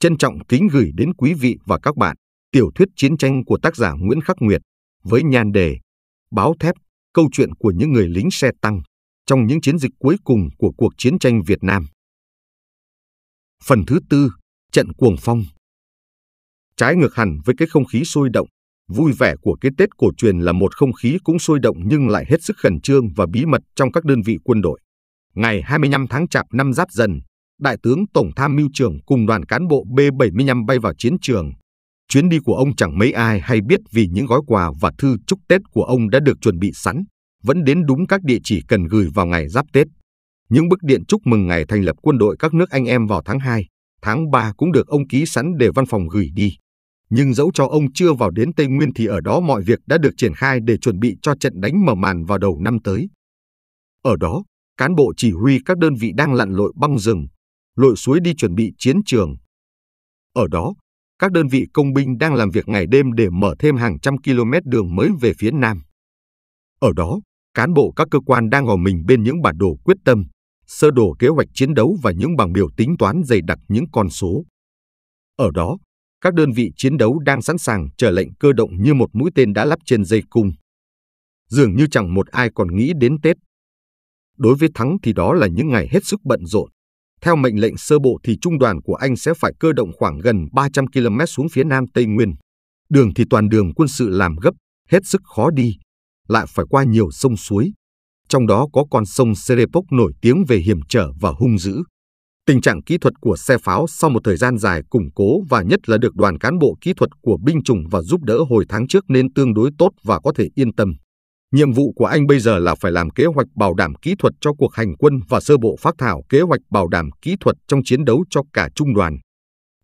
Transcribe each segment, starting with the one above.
Trân trọng kính gửi đến quý vị và các bạn tiểu thuyết chiến tranh của tác giả Nguyễn Khắc Nguyệt với nhan đề Báo thép, câu chuyện của những người lính xe tăng trong những chiến dịch cuối cùng của cuộc chiến tranh Việt Nam. Phần thứ tư, trận cuồng phong. Trái ngược hẳn với cái không khí sôi động, vui vẻ của cái Tết cổ truyền là một không khí cũng sôi động nhưng lại hết sức khẩn trương và bí mật trong các đơn vị quân đội. Ngày 25 tháng Chạp năm Giáp Dần, Đại tướng Tổng tham mưu trưởng cùng đoàn cán bộ B-75 bay vào chiến trường. Chuyến đi của ông chẳng mấy ai hay biết vì những gói quà và thư chúc Tết của ông đã được chuẩn bị sẵn, vẫn đến đúng các địa chỉ cần gửi vào ngày giáp Tết. Những bức điện chúc mừng ngày thành lập quân đội các nước anh em vào tháng 2, tháng 3 cũng được ông ký sẵn để văn phòng gửi đi. Nhưng dẫu cho ông chưa vào đến Tây Nguyên thì ở đó mọi việc đã được triển khai để chuẩn bị cho trận đánh mở màn vào đầu năm tới. Ở đó, cán bộ chỉ huy các đơn vị đang lặn lội băng rừng, lội suối đi chuẩn bị chiến trường. Ở đó, các đơn vị công binh đang làm việc ngày đêm để mở thêm hàng trăm km đường mới về phía nam. Ở đó, cán bộ các cơ quan đang ngò mình bên những bản đồ quyết tâm, sơ đồ kế hoạch chiến đấu và những bảng biểu tính toán dày đặc những con số. Ở đó, các đơn vị chiến đấu đang sẵn sàng chờ lệnh cơ động như một mũi tên đã lắp trên dây cung. Dường như chẳng một ai còn nghĩ đến Tết. Đối với Thắng thì đó là những ngày hết sức bận rộn. Theo mệnh lệnh sơ bộ thì trung đoàn của anh sẽ phải cơ động khoảng gần 300 km xuống phía nam Tây Nguyên. Đường thì toàn đường quân sự làm gấp, hết sức khó đi, lại phải qua nhiều sông suối. Trong đó có con sông Serepok nổi tiếng về hiểm trở và hung dữ. Tình trạng kỹ thuật của xe pháo sau một thời gian dài củng cố và nhất là được đoàn cán bộ kỹ thuật của binh chủng và giúp đỡ hồi tháng trước nên tương đối tốt và có thể yên tâm. Nhiệm vụ của anh bây giờ là phải làm kế hoạch bảo đảm kỹ thuật cho cuộc hành quân và sơ bộ phát thảo kế hoạch bảo đảm kỹ thuật trong chiến đấu cho cả trung đoàn.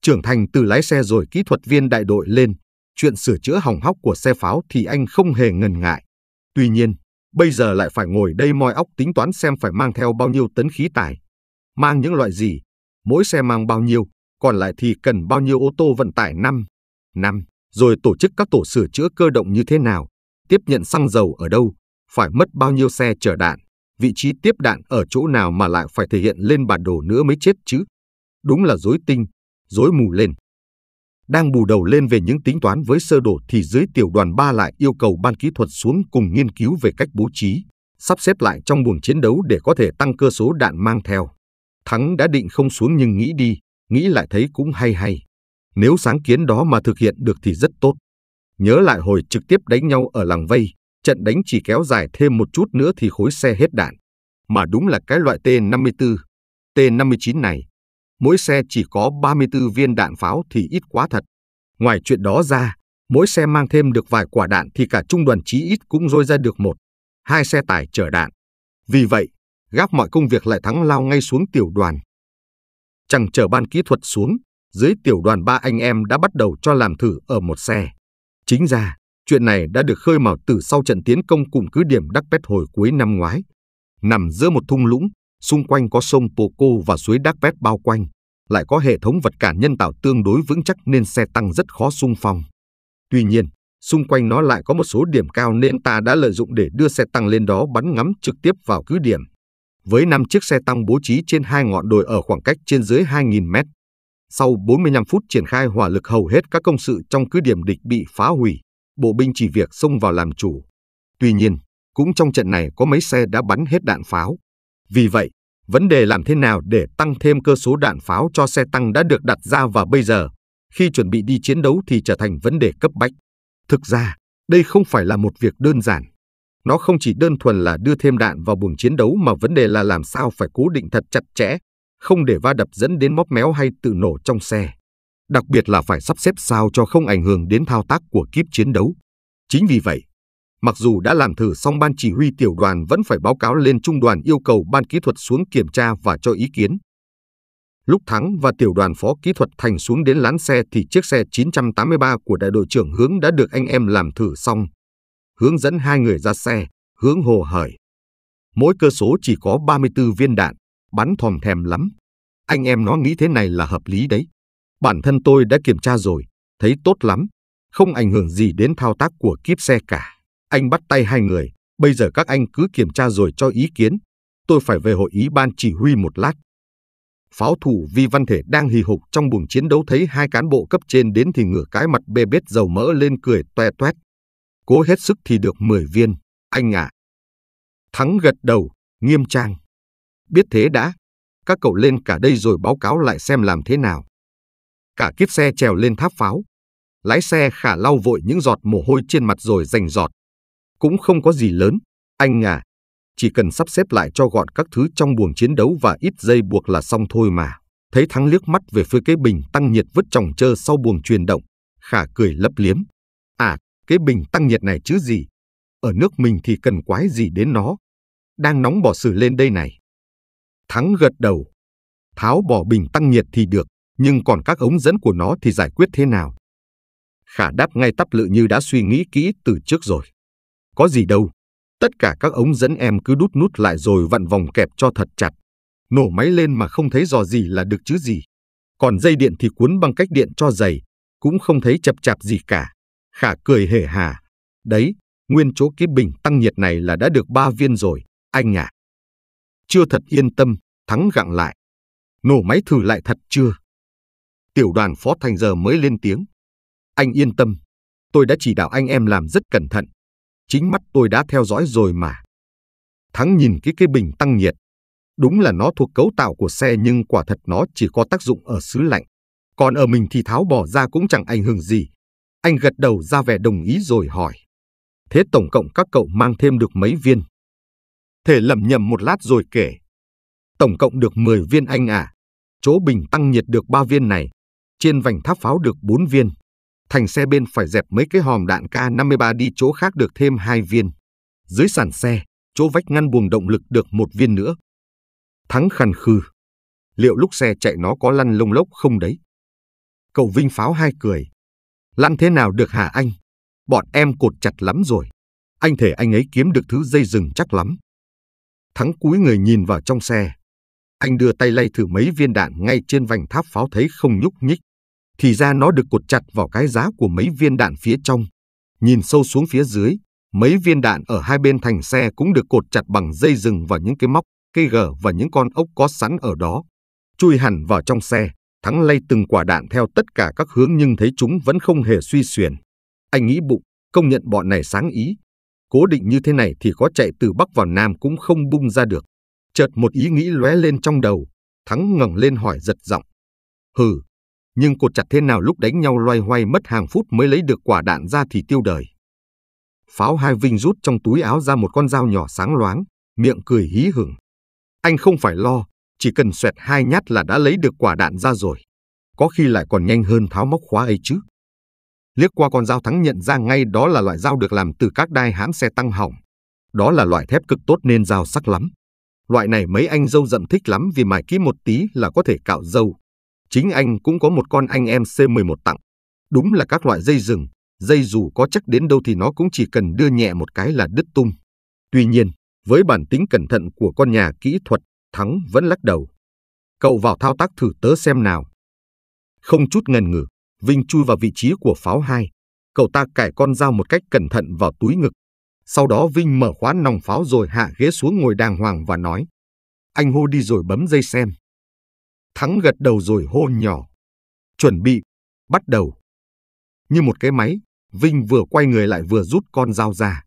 Trưởng thành từ lái xe rồi kỹ thuật viên đại đội lên, chuyện sửa chữa hỏng hóc của xe pháo thì anh không hề ngần ngại. Tuy nhiên, bây giờ lại phải ngồi đây moi óc tính toán xem phải mang theo bao nhiêu tấn khí tải, mang những loại gì, mỗi xe mang bao nhiêu, còn lại thì cần bao nhiêu ô tô vận tải năm, năm, rồi tổ chức các tổ sửa chữa cơ động như thế nào, tiếp nhận xăng dầu ở đâu, phải mất bao nhiêu xe chở đạn, vị trí tiếp đạn ở chỗ nào mà lại phải thể hiện lên bản đồ nữa mới chết chứ. Đúng là dối tinh, dối mù lên. Đang bù đầu lên về những tính toán với sơ đồ thì dưới tiểu đoàn 3 lại yêu cầu ban kỹ thuật xuống cùng nghiên cứu về cách bố trí, sắp xếp lại trong buồng chiến đấu để có thể tăng cơ số đạn mang theo. Thắng đã định không xuống nhưng nghĩ đi, nghĩ lại thấy cũng hay hay. Nếu sáng kiến đó mà thực hiện được thì rất tốt. Nhớ lại hồi trực tiếp đánh nhau ở làng vây, trận đánh chỉ kéo dài thêm một chút nữa thì khối xe hết đạn. Mà đúng là cái loại T-54, T-59 này, mỗi xe chỉ có 34 viên đạn pháo thì ít quá thật. Ngoài chuyện đó ra, mỗi xe mang thêm được vài quả đạn thì cả trung đoàn chí ít cũng rôi ra được một, hai xe tải chở đạn. Vì vậy, gác mọi công việc lại thắng lao ngay xuống tiểu đoàn. Chẳng chờ ban kỹ thuật xuống, dưới tiểu đoàn ba anh em đã bắt đầu cho làm thử ở một xe. Chính ra, chuyện này đã được khơi mào từ sau trận tiến công cùng cứ điểm Đắc hồi cuối năm ngoái. Nằm giữa một thung lũng, xung quanh có sông pô cô và suối Đắc bao quanh, lại có hệ thống vật cản nhân tạo tương đối vững chắc nên xe tăng rất khó xung phong. Tuy nhiên, xung quanh nó lại có một số điểm cao nên ta đã lợi dụng để đưa xe tăng lên đó bắn ngắm trực tiếp vào cứ điểm. Với 5 chiếc xe tăng bố trí trên hai ngọn đồi ở khoảng cách trên dưới 2.000 mét, sau 45 phút triển khai hỏa lực hầu hết các công sự trong cứ điểm địch bị phá hủy, bộ binh chỉ việc xông vào làm chủ. Tuy nhiên, cũng trong trận này có mấy xe đã bắn hết đạn pháo. Vì vậy, vấn đề làm thế nào để tăng thêm cơ số đạn pháo cho xe tăng đã được đặt ra và bây giờ, khi chuẩn bị đi chiến đấu thì trở thành vấn đề cấp bách. Thực ra, đây không phải là một việc đơn giản. Nó không chỉ đơn thuần là đưa thêm đạn vào buồng chiến đấu mà vấn đề là làm sao phải cố định thật chặt chẽ, không để va đập dẫn đến móp méo hay tự nổ trong xe. Đặc biệt là phải sắp xếp sao cho không ảnh hưởng đến thao tác của kíp chiến đấu. Chính vì vậy, mặc dù đã làm thử xong ban chỉ huy tiểu đoàn vẫn phải báo cáo lên trung đoàn yêu cầu ban kỹ thuật xuống kiểm tra và cho ý kiến. Lúc Thắng và tiểu đoàn phó kỹ thuật Thành xuống đến lán xe thì chiếc xe 983 của đại đội trưởng Hướng đã được anh em làm thử xong. Hướng dẫn hai người ra xe, Hướng hồ hởi. Mỗi cơ số chỉ có 34 viên đạn bắn thòm thèm lắm. Anh em nó nghĩ thế này là hợp lý đấy. Bản thân tôi đã kiểm tra rồi, thấy tốt lắm. Không ảnh hưởng gì đến thao tác của kiếp xe cả. Anh bắt tay hai người, bây giờ các anh cứ kiểm tra rồi cho ý kiến. Tôi phải về hội ý ban chỉ huy một lát. Pháo thủ Vi Văn Thể đang hì hục trong buồng chiến đấu thấy hai cán bộ cấp trên đến thì ngửa cái mặt bê bết dầu mỡ lên cười toe toét. Cố hết sức thì được 10 viên, anh ạ. À. Thắng gật đầu, nghiêm trang. Biết thế đã, các cậu lên cả đây rồi báo cáo lại xem làm thế nào. Cả kiếp xe trèo lên tháp pháo. Lái xe khả lau vội những giọt mồ hôi trên mặt rồi rành giọt. Cũng không có gì lớn, anh à. Chỉ cần sắp xếp lại cho gọn các thứ trong buồng chiến đấu và ít dây buộc là xong thôi mà. Thấy thắng liếc mắt về phía cái bình tăng nhiệt vứt tròng trơ sau buồng truyền động. Khả cười lấp liếm. À, cái bình tăng nhiệt này chứ gì? Ở nước mình thì cần quái gì đến nó? Đang nóng bỏ xử lên đây này. Thắng gật đầu. Tháo bỏ bình tăng nhiệt thì được, nhưng còn các ống dẫn của nó thì giải quyết thế nào? Khả đáp ngay tắp lự như đã suy nghĩ kỹ từ trước rồi. Có gì đâu, tất cả các ống dẫn em cứ đút nút lại rồi vặn vòng kẹp cho thật chặt. Nổ máy lên mà không thấy dò gì là được chứ gì. Còn dây điện thì cuốn bằng cách điện cho dày, cũng không thấy chập chạp gì cả. Khả cười hề hà. Đấy, nguyên chỗ cái bình tăng nhiệt này là đã được ba viên rồi, anh à. Chưa thật yên tâm, Thắng gặng lại. Nổ máy thử lại thật chưa? Tiểu đoàn phó thành giờ mới lên tiếng. Anh yên tâm, tôi đã chỉ đạo anh em làm rất cẩn thận. Chính mắt tôi đã theo dõi rồi mà. Thắng nhìn cái cái bình tăng nhiệt. Đúng là nó thuộc cấu tạo của xe nhưng quả thật nó chỉ có tác dụng ở xứ lạnh. Còn ở mình thì tháo bỏ ra cũng chẳng ảnh hưởng gì. Anh gật đầu ra vẻ đồng ý rồi hỏi. Thế tổng cộng các cậu mang thêm được mấy viên? Thể lẩm nhẩm một lát rồi kể. Tổng cộng được 10 viên anh à. Chỗ bình tăng nhiệt được 3 viên này. Trên vành tháp pháo được 4 viên. Thành xe bên phải dẹp mấy cái hòm đạn K53 đi chỗ khác được thêm 2 viên. Dưới sàn xe, chỗ vách ngăn buồng động lực được một viên nữa. Thắng khăn khư. Liệu lúc xe chạy nó có lăn lông lốc không đấy? Cậu Vinh pháo hai cười. Lăn thế nào được hả anh? Bọn em cột chặt lắm rồi. Anh thể anh ấy kiếm được thứ dây rừng chắc lắm. Thắng cúi người nhìn vào trong xe. Anh đưa tay lay thử mấy viên đạn ngay trên vành tháp pháo thấy không nhúc nhích. Thì ra nó được cột chặt vào cái giá của mấy viên đạn phía trong. Nhìn sâu xuống phía dưới, mấy viên đạn ở hai bên thành xe cũng được cột chặt bằng dây rừng và những cái móc, cây gờ và những con ốc có sẵn ở đó. Chui hẳn vào trong xe, Thắng lay từng quả đạn theo tất cả các hướng nhưng thấy chúng vẫn không hề suy xuyển. Anh nghĩ bụng, công nhận bọn này sáng ý, Cố định như thế này thì có chạy từ Bắc vào Nam cũng không bung ra được. Chợt một ý nghĩ lóe lên trong đầu, Thắng ngẩng lên hỏi giật giọng. Hừ, nhưng cột chặt thế nào lúc đánh nhau loay hoay mất hàng phút mới lấy được quả đạn ra thì tiêu đời. Pháo Hai Vinh rút trong túi áo ra một con dao nhỏ sáng loáng, miệng cười hí hửng. Anh không phải lo, chỉ cần xoẹt hai nhát là đã lấy được quả đạn ra rồi. Có khi lại còn nhanh hơn tháo móc khóa ấy chứ. Liếc qua con dao thắng nhận ra ngay đó là loại dao được làm từ các đai hãm xe tăng hỏng. Đó là loại thép cực tốt nên dao sắc lắm. Loại này mấy anh dâu rậm thích lắm vì mài kỹ một tí là có thể cạo dâu. Chính anh cũng có một con anh em C11 tặng. Đúng là các loại dây rừng, dây dù có chắc đến đâu thì nó cũng chỉ cần đưa nhẹ một cái là đứt tung. Tuy nhiên, với bản tính cẩn thận của con nhà kỹ thuật, Thắng vẫn lắc đầu. Cậu vào thao tác thử tớ xem nào. Không chút ngần ngừ, Vinh chui vào vị trí của pháo hai. Cậu ta cải con dao một cách cẩn thận vào túi ngực. Sau đó Vinh mở khóa nòng pháo rồi hạ ghế xuống ngồi đàng hoàng và nói. Anh hô đi rồi bấm dây xem. Thắng gật đầu rồi hô nhỏ. Chuẩn bị, bắt đầu. Như một cái máy, Vinh vừa quay người lại vừa rút con dao ra.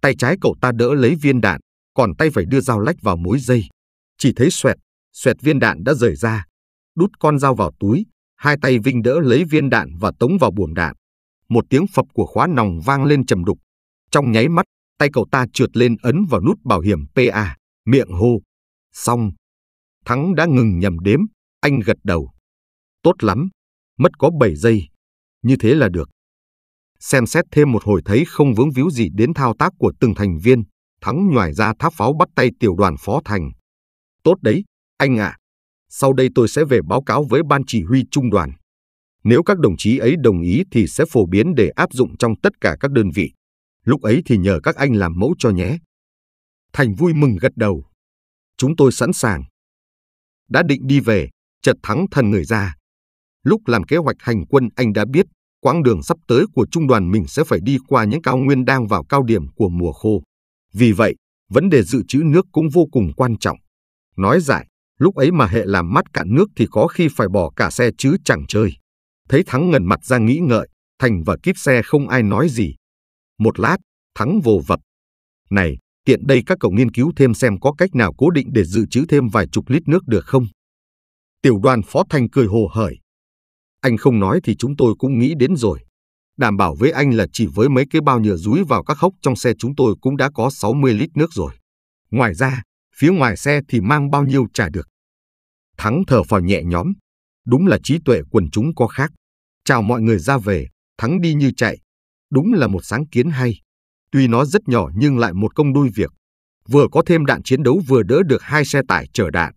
Tay trái cậu ta đỡ lấy viên đạn, còn tay phải đưa dao lách vào mối dây. Chỉ thấy xoẹt, xoẹt viên đạn đã rời ra. Đút con dao vào túi, hai tay Vinh đỡ lấy viên đạn và tống vào buồng đạn. Một tiếng phập của khóa nòng vang lên trầm đục. Trong nháy mắt, tay cậu ta trượt lên ấn vào nút bảo hiểm PA, miệng hô. Xong. Thắng đã ngừng nhầm đếm, anh gật đầu. Tốt lắm, mất có 7 giây. Như thế là được. Xem xét thêm một hồi thấy không vướng víu gì đến thao tác của từng thành viên, Thắng nhoài ra tháp pháo bắt tay tiểu đoàn phó thành. Tốt đấy, anh ạ. À. Sau đây tôi sẽ về báo cáo với ban chỉ huy trung đoàn. Nếu các đồng chí ấy đồng ý thì sẽ phổ biến để áp dụng trong tất cả các đơn vị. Lúc ấy thì nhờ các anh làm mẫu cho nhé. Thành vui mừng gật đầu. Chúng tôi sẵn sàng. Đã định đi về, chợt thắng thần người ra. Lúc làm kế hoạch hành quân anh đã biết quãng đường sắp tới của trung đoàn mình sẽ phải đi qua những cao nguyên đang vào cao điểm của mùa khô. Vì vậy, vấn đề dự trữ nước cũng vô cùng quan trọng. Nói giải, Lúc ấy mà hệ làm mắt cạn nước thì có khi phải bỏ cả xe chứ chẳng chơi. Thấy Thắng ngẩn mặt ra nghĩ ngợi, Thành và kíp xe không ai nói gì. Một lát, Thắng vồ vập. Này, tiện đây các cậu nghiên cứu thêm xem có cách nào cố định để dự trữ thêm vài chục lít nước được không? Tiểu đoàn Phó Thành cười hồ hởi. Anh không nói thì chúng tôi cũng nghĩ đến rồi. Đảm bảo với anh là chỉ với mấy cái bao nhựa rúi vào các hốc trong xe chúng tôi cũng đã có 60 lít nước rồi. Ngoài ra, phía ngoài xe thì mang bao nhiêu trả được. Thắng thở phào nhẹ nhõm, đúng là trí tuệ quần chúng có khác. Chào mọi người ra về, Thắng đi như chạy. Đúng là một sáng kiến hay. Tuy nó rất nhỏ nhưng lại một công đôi việc. Vừa có thêm đạn chiến đấu vừa đỡ được hai xe tải chở đạn.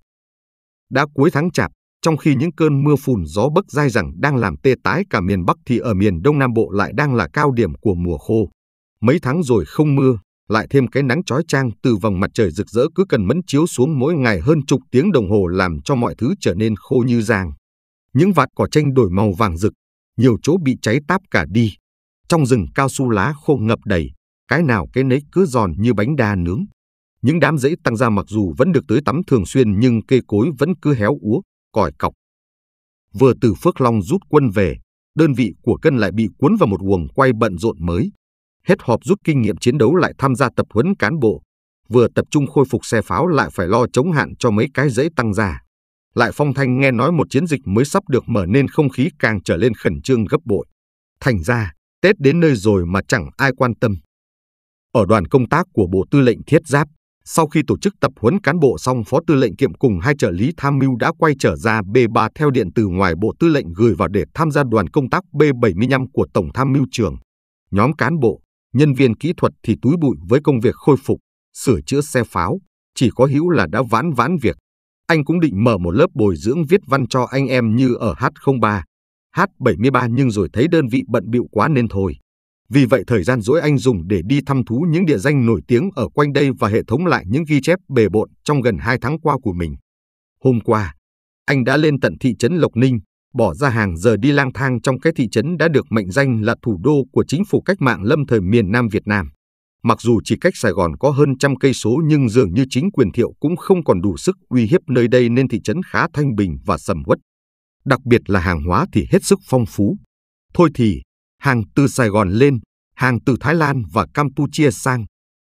Đã cuối tháng chạp, trong khi những cơn mưa phùn gió bấc dai dẳng đang làm tê tái cả miền Bắc thì ở miền Đông Nam Bộ lại đang là cao điểm của mùa khô. Mấy tháng rồi không mưa, lại thêm cái nắng chói chang từ vòng mặt trời rực rỡ cứ cần mẫn chiếu xuống mỗi ngày hơn chục tiếng đồng hồ làm cho mọi thứ trở nên khô như giang. Những vạt cỏ tranh đổi màu vàng rực, nhiều chỗ bị cháy táp cả đi. Trong rừng cao su lá khô ngập đầy, cái nào cái nấy cứ giòn như bánh đa nướng. Những đám rễ tăng ra mặc dù vẫn được tưới tắm thường xuyên nhưng cây cối vẫn cứ héo úa, còi cọc. Vừa từ Phước Long rút quân về, đơn vị của cân lại bị cuốn vào một guồng quay bận rộn mới hết họp rút kinh nghiệm chiến đấu lại tham gia tập huấn cán bộ, vừa tập trung khôi phục xe pháo lại phải lo chống hạn cho mấy cái dễ tăng già Lại Phong Thanh nghe nói một chiến dịch mới sắp được mở nên không khí càng trở lên khẩn trương gấp bội. Thành ra, Tết đến nơi rồi mà chẳng ai quan tâm. Ở đoàn công tác của Bộ Tư lệnh Thiết Giáp, sau khi tổ chức tập huấn cán bộ xong Phó Tư lệnh Kiệm cùng hai trợ lý tham mưu đã quay trở ra B3 theo điện từ ngoài Bộ Tư lệnh gửi vào để tham gia đoàn công tác B75 của Tổng tham mưu trưởng. Nhóm cán bộ, nhân viên kỹ thuật thì túi bụi với công việc khôi phục, sửa chữa xe pháo, chỉ có Hữu là đã vãn vãn việc. Anh cũng định mở một lớp bồi dưỡng viết văn cho anh em như ở H03, H73 nhưng rồi thấy đơn vị bận bịu quá nên thôi. Vì vậy thời gian rỗi anh dùng để đi thăm thú những địa danh nổi tiếng ở quanh đây và hệ thống lại những ghi chép bề bộn trong gần 2 tháng qua của mình. Hôm qua, anh đã lên tận thị trấn Lộc Ninh, bỏ ra hàng giờ đi lang thang trong cái thị trấn đã được mệnh danh là thủ đô của chính phủ cách mạng lâm thời miền Nam Việt Nam. Mặc dù chỉ cách Sài Gòn có hơn trăm cây số nhưng dường như chính quyền thiệu cũng không còn đủ sức uy hiếp nơi đây nên thị trấn khá thanh bình và sầm uất. Đặc biệt là hàng hóa thì hết sức phong phú. Thôi thì, hàng từ Sài Gòn lên, hàng từ Thái Lan và Campuchia sang,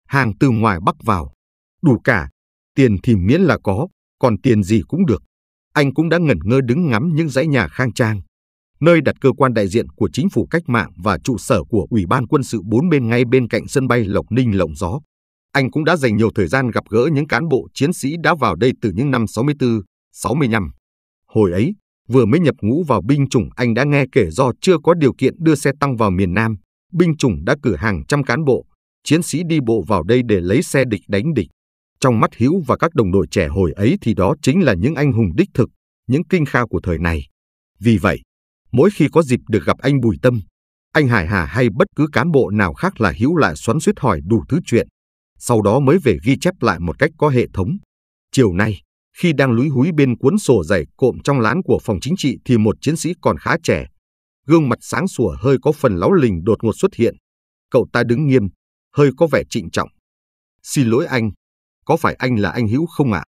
hàng từ ngoài Bắc vào. Đủ cả, tiền thì miễn là có, còn tiền gì cũng được anh cũng đã ngẩn ngơ đứng ngắm những dãy nhà khang trang, nơi đặt cơ quan đại diện của chính phủ cách mạng và trụ sở của Ủy ban quân sự bốn bên ngay bên cạnh sân bay Lộc Ninh Lộng Gió. Anh cũng đã dành nhiều thời gian gặp gỡ những cán bộ chiến sĩ đã vào đây từ những năm 64, 65. Hồi ấy, vừa mới nhập ngũ vào binh chủng anh đã nghe kể do chưa có điều kiện đưa xe tăng vào miền Nam, binh chủng đã cử hàng trăm cán bộ, chiến sĩ đi bộ vào đây để lấy xe địch đánh địch. Trong mắt Hữu và các đồng đội trẻ hồi ấy thì đó chính là những anh hùng đích thực, những kinh kha của thời này. Vì vậy, mỗi khi có dịp được gặp anh Bùi Tâm, anh Hải Hà hay bất cứ cán bộ nào khác là Hữu lại xoắn suýt hỏi đủ thứ chuyện, sau đó mới về ghi chép lại một cách có hệ thống. Chiều nay, khi đang lúi húi bên cuốn sổ dày cộm trong lán của phòng chính trị thì một chiến sĩ còn khá trẻ, gương mặt sáng sủa hơi có phần láo lình đột ngột xuất hiện. Cậu ta đứng nghiêm, hơi có vẻ trịnh trọng. Xin lỗi anh, có phải anh là anh Hữu không ạ? À?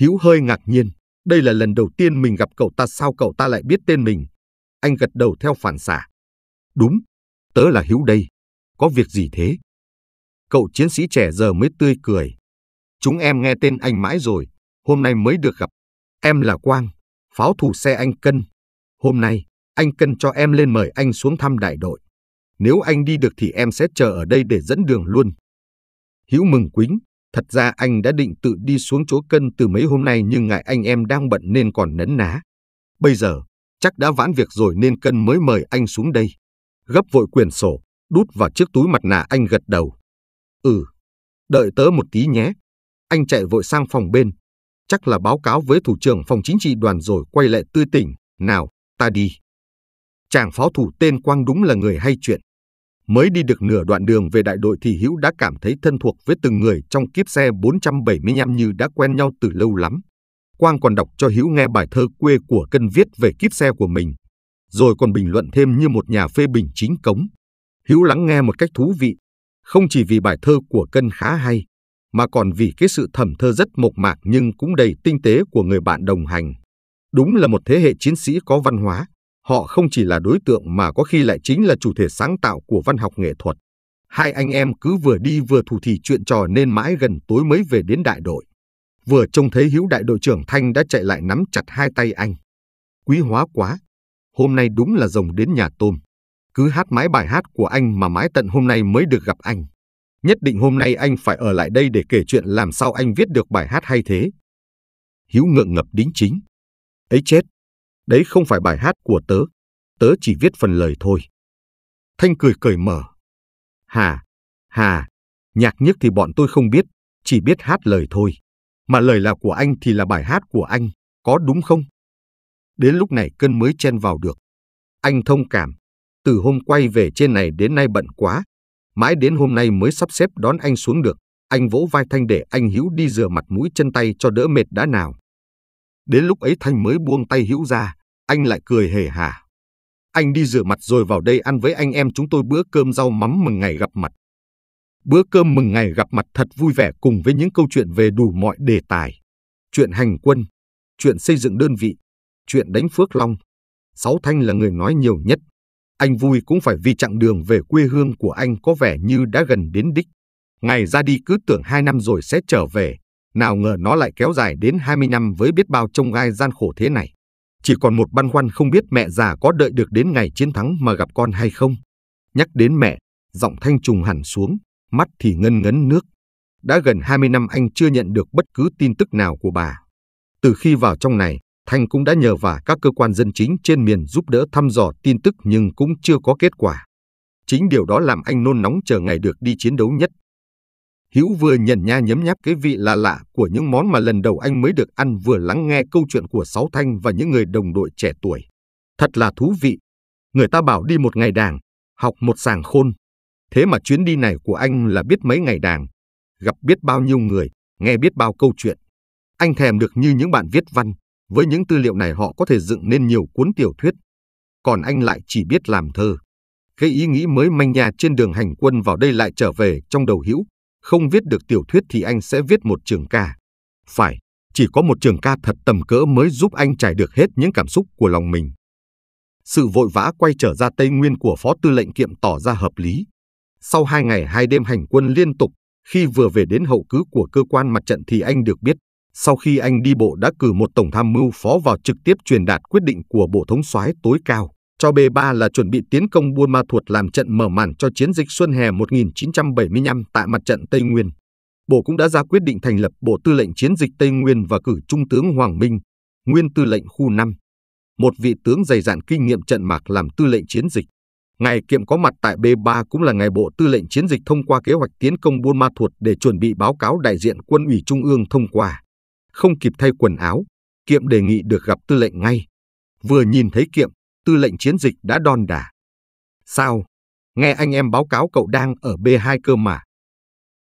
Hữu hơi ngạc nhiên, đây là lần đầu tiên mình gặp cậu ta sao cậu ta lại biết tên mình. Anh gật đầu theo phản xạ. Đúng, tớ là Hữu đây, có việc gì thế? Cậu chiến sĩ trẻ giờ mới tươi cười. Chúng em nghe tên anh mãi rồi, hôm nay mới được gặp. Em là Quang, pháo thủ xe anh Cân. Hôm nay, anh Cân cho em lên mời anh xuống thăm đại đội. Nếu anh đi được thì em sẽ chờ ở đây để dẫn đường luôn. Hữu mừng quính, Thật ra anh đã định tự đi xuống chỗ cân từ mấy hôm nay nhưng ngại anh em đang bận nên còn nấn ná. Bây giờ, chắc đã vãn việc rồi nên cân mới mời anh xuống đây. Gấp vội quyển sổ, đút vào chiếc túi mặt nạ anh gật đầu. Ừ, đợi tớ một tí nhé. Anh chạy vội sang phòng bên. Chắc là báo cáo với thủ trưởng phòng chính trị đoàn rồi quay lại tươi tỉnh. Nào, ta đi. Chàng phó thủ tên Quang đúng là người hay chuyện. Mới đi được nửa đoạn đường về đại đội thì Hữu đã cảm thấy thân thuộc với từng người trong kiếp xe 475 như đã quen nhau từ lâu lắm. Quang còn đọc cho Hữu nghe bài thơ quê của Cân viết về kiếp xe của mình, rồi còn bình luận thêm như một nhà phê bình chính cống. Hữu lắng nghe một cách thú vị, không chỉ vì bài thơ của Cân khá hay, mà còn vì cái sự thẩm thơ rất mộc mạc nhưng cũng đầy tinh tế của người bạn đồng hành. Đúng là một thế hệ chiến sĩ có văn hóa. Họ không chỉ là đối tượng mà có khi lại chính là chủ thể sáng tạo của văn học nghệ thuật. Hai anh em cứ vừa đi vừa thủ thì chuyện trò nên mãi gần tối mới về đến đại đội. Vừa trông thấy Hiếu đại đội trưởng Thanh đã chạy lại nắm chặt hai tay anh. Quý hóa quá, hôm nay đúng là rồng đến nhà tôm. Cứ hát mãi bài hát của anh mà mãi tận hôm nay mới được gặp anh. Nhất định hôm nay anh phải ở lại đây để kể chuyện làm sao anh viết được bài hát hay thế. Hiếu ngượng ngập đính chính. Ấy chết, Đấy không phải bài hát của tớ, tớ chỉ viết phần lời thôi. Thanh cười cởi mở. Hà, hà, nhạc nhức thì bọn tôi không biết, chỉ biết hát lời thôi. Mà lời là của anh thì là bài hát của anh, có đúng không? Đến lúc này cân mới chen vào được. Anh thông cảm, từ hôm quay về trên này đến nay bận quá. Mãi đến hôm nay mới sắp xếp đón anh xuống được. Anh vỗ vai Thanh để anh hữu đi rửa mặt mũi chân tay cho đỡ mệt đã nào. Đến lúc ấy Thanh mới buông tay Hữu ra, anh lại cười hề hà. Anh đi rửa mặt rồi vào đây ăn với anh em chúng tôi bữa cơm rau mắm mừng ngày gặp mặt. Bữa cơm mừng ngày gặp mặt thật vui vẻ cùng với những câu chuyện về đủ mọi đề tài. Chuyện hành quân, chuyện xây dựng đơn vị, chuyện đánh Phước Long. Sáu Thanh là người nói nhiều nhất. Anh vui cũng phải vì chặng đường về quê hương của anh có vẻ như đã gần đến đích. Ngày ra đi cứ tưởng hai năm rồi sẽ trở về nào ngờ nó lại kéo dài đến 20 năm với biết bao trông gai gian khổ thế này. Chỉ còn một băn khoăn không biết mẹ già có đợi được đến ngày chiến thắng mà gặp con hay không. Nhắc đến mẹ, giọng thanh trùng hẳn xuống, mắt thì ngân ngấn nước. Đã gần 20 năm anh chưa nhận được bất cứ tin tức nào của bà. Từ khi vào trong này, Thanh cũng đã nhờ vả các cơ quan dân chính trên miền giúp đỡ thăm dò tin tức nhưng cũng chưa có kết quả. Chính điều đó làm anh nôn nóng chờ ngày được đi chiến đấu nhất Hữu vừa nhận nha nhấm nháp cái vị lạ lạ của những món mà lần đầu anh mới được ăn vừa lắng nghe câu chuyện của Sáu Thanh và những người đồng đội trẻ tuổi. Thật là thú vị. Người ta bảo đi một ngày đàng, học một sàng khôn. Thế mà chuyến đi này của anh là biết mấy ngày đàng, gặp biết bao nhiêu người, nghe biết bao câu chuyện. Anh thèm được như những bạn viết văn, với những tư liệu này họ có thể dựng nên nhiều cuốn tiểu thuyết. Còn anh lại chỉ biết làm thơ. Cái ý nghĩ mới manh nha trên đường hành quân vào đây lại trở về trong đầu Hữu không viết được tiểu thuyết thì anh sẽ viết một trường ca. Phải, chỉ có một trường ca thật tầm cỡ mới giúp anh trải được hết những cảm xúc của lòng mình. Sự vội vã quay trở ra Tây Nguyên của Phó Tư lệnh Kiệm tỏ ra hợp lý. Sau hai ngày hai đêm hành quân liên tục, khi vừa về đến hậu cứ của cơ quan mặt trận thì anh được biết, sau khi anh đi bộ đã cử một tổng tham mưu phó vào trực tiếp truyền đạt quyết định của Bộ Thống soái tối cao cho B3 là chuẩn bị tiến công Buôn Ma Thuột làm trận mở màn cho chiến dịch xuân hè 1975 tại mặt trận Tây Nguyên. Bộ cũng đã ra quyết định thành lập Bộ Tư lệnh Chiến dịch Tây Nguyên và cử Trung tướng Hoàng Minh, nguyên tư lệnh khu 5, một vị tướng dày dạn kinh nghiệm trận mạc làm tư lệnh chiến dịch. Ngày kiệm có mặt tại B3 cũng là ngày Bộ Tư lệnh Chiến dịch thông qua kế hoạch tiến công Buôn Ma Thuột để chuẩn bị báo cáo đại diện quân ủy Trung ương thông qua. Không kịp thay quần áo, kiệm đề nghị được gặp tư lệnh ngay. Vừa nhìn thấy kiệm, tư lệnh chiến dịch đã đon đả. Sao? Nghe anh em báo cáo cậu đang ở B2 cơ mà.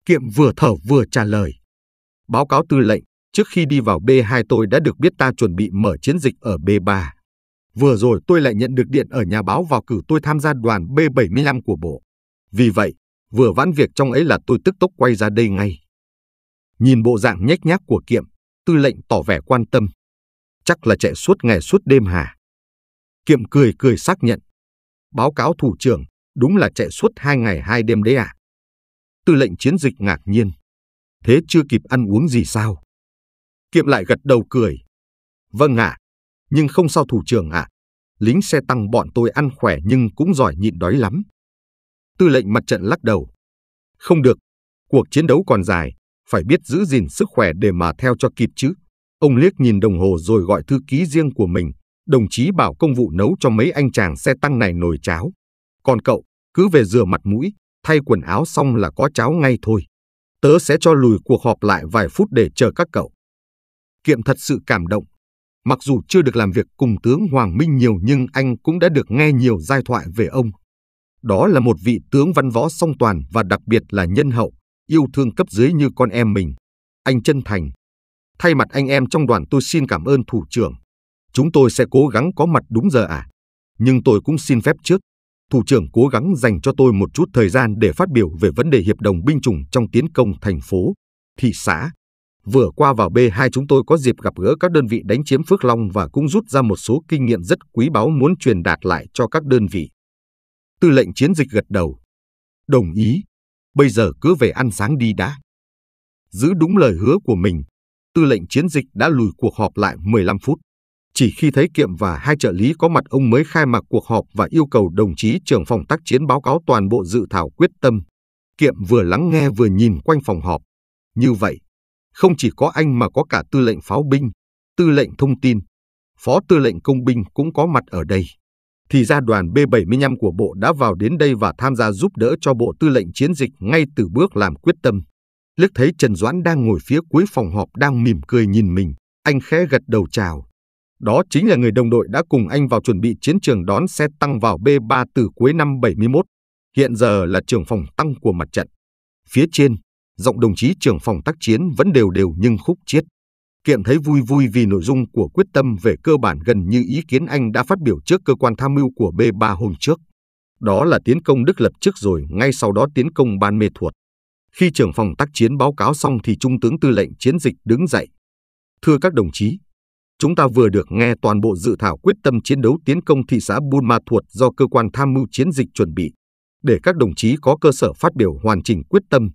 Kiệm vừa thở vừa trả lời. Báo cáo tư lệnh, trước khi đi vào B2 tôi đã được biết ta chuẩn bị mở chiến dịch ở B3. Vừa rồi tôi lại nhận được điện ở nhà báo vào cử tôi tham gia đoàn B75 của bộ. Vì vậy, vừa vãn việc trong ấy là tôi tức tốc quay ra đây ngay. Nhìn bộ dạng nhếch nhác của Kiệm, tư lệnh tỏ vẻ quan tâm. Chắc là chạy suốt ngày suốt đêm hả? Kiệm cười cười xác nhận. Báo cáo thủ trưởng, đúng là chạy suốt hai ngày hai đêm đấy à? Tư lệnh chiến dịch ngạc nhiên. Thế chưa kịp ăn uống gì sao? Kiệm lại gật đầu cười. Vâng ạ, à, nhưng không sao thủ trưởng ạ. À. Lính xe tăng bọn tôi ăn khỏe nhưng cũng giỏi nhịn đói lắm. Tư lệnh mặt trận lắc đầu. Không được, cuộc chiến đấu còn dài, phải biết giữ gìn sức khỏe để mà theo cho kịp chứ. Ông liếc nhìn đồng hồ rồi gọi thư ký riêng của mình, đồng chí bảo công vụ nấu cho mấy anh chàng xe tăng này nồi cháo. Còn cậu, cứ về rửa mặt mũi, thay quần áo xong là có cháo ngay thôi. Tớ sẽ cho lùi cuộc họp lại vài phút để chờ các cậu. Kiệm thật sự cảm động. Mặc dù chưa được làm việc cùng tướng Hoàng Minh nhiều nhưng anh cũng đã được nghe nhiều giai thoại về ông. Đó là một vị tướng văn võ song toàn và đặc biệt là nhân hậu, yêu thương cấp dưới như con em mình. Anh chân thành. Thay mặt anh em trong đoàn tôi xin cảm ơn thủ trưởng, Chúng tôi sẽ cố gắng có mặt đúng giờ à? Nhưng tôi cũng xin phép trước. Thủ trưởng cố gắng dành cho tôi một chút thời gian để phát biểu về vấn đề hiệp đồng binh chủng trong tiến công thành phố, thị xã. Vừa qua vào B2 chúng tôi có dịp gặp gỡ các đơn vị đánh chiếm Phước Long và cũng rút ra một số kinh nghiệm rất quý báu muốn truyền đạt lại cho các đơn vị. Tư lệnh chiến dịch gật đầu. Đồng ý. Bây giờ cứ về ăn sáng đi đã. Giữ đúng lời hứa của mình, tư lệnh chiến dịch đã lùi cuộc họp lại 15 phút. Chỉ khi thấy Kiệm và hai trợ lý có mặt ông mới khai mạc cuộc họp và yêu cầu đồng chí trưởng phòng tác chiến báo cáo toàn bộ dự thảo quyết tâm. Kiệm vừa lắng nghe vừa nhìn quanh phòng họp. Như vậy, không chỉ có anh mà có cả tư lệnh pháo binh, tư lệnh thông tin, phó tư lệnh công binh cũng có mặt ở đây. Thì ra đoàn B-75 của bộ đã vào đến đây và tham gia giúp đỡ cho bộ tư lệnh chiến dịch ngay từ bước làm quyết tâm. Liếc thấy Trần Doãn đang ngồi phía cuối phòng họp đang mỉm cười nhìn mình, anh khẽ gật đầu chào. Đó chính là người đồng đội đã cùng anh vào chuẩn bị chiến trường đón xe tăng vào B3 từ cuối năm 71, hiện giờ là trưởng phòng tăng của mặt trận. Phía trên, giọng đồng chí trưởng phòng tác chiến vẫn đều đều nhưng khúc chiết. Kiệm thấy vui vui vì nội dung của quyết tâm về cơ bản gần như ý kiến anh đã phát biểu trước cơ quan tham mưu của B3 hôm trước. Đó là tiến công Đức Lập trước rồi ngay sau đó tiến công Ban Mê Thuột. Khi trưởng phòng tác chiến báo cáo xong thì Trung tướng tư lệnh chiến dịch đứng dậy. Thưa các đồng chí, chúng ta vừa được nghe toàn bộ dự thảo quyết tâm chiến đấu tiến công thị xã Buôn Ma Thuột do cơ quan tham mưu chiến dịch chuẩn bị. Để các đồng chí có cơ sở phát biểu hoàn chỉnh quyết tâm,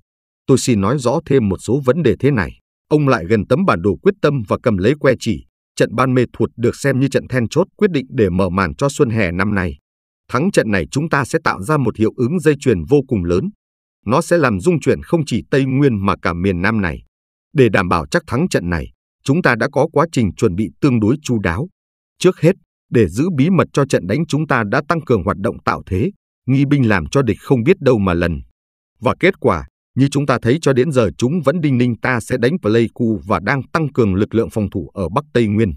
tôi xin nói rõ thêm một số vấn đề thế này. Ông lại gần tấm bản đồ quyết tâm và cầm lấy que chỉ. Trận Ban Mê Thuột được xem như trận then chốt quyết định để mở màn cho xuân hè năm nay. Thắng trận này chúng ta sẽ tạo ra một hiệu ứng dây chuyền vô cùng lớn. Nó sẽ làm rung chuyển không chỉ Tây Nguyên mà cả miền Nam này. Để đảm bảo chắc thắng trận này, chúng ta đã có quá trình chuẩn bị tương đối chu đáo. Trước hết, để giữ bí mật cho trận đánh chúng ta đã tăng cường hoạt động tạo thế, nghi binh làm cho địch không biết đâu mà lần. Và kết quả, như chúng ta thấy cho đến giờ chúng vẫn đinh ninh ta sẽ đánh Pleiku và đang tăng cường lực lượng phòng thủ ở Bắc Tây Nguyên.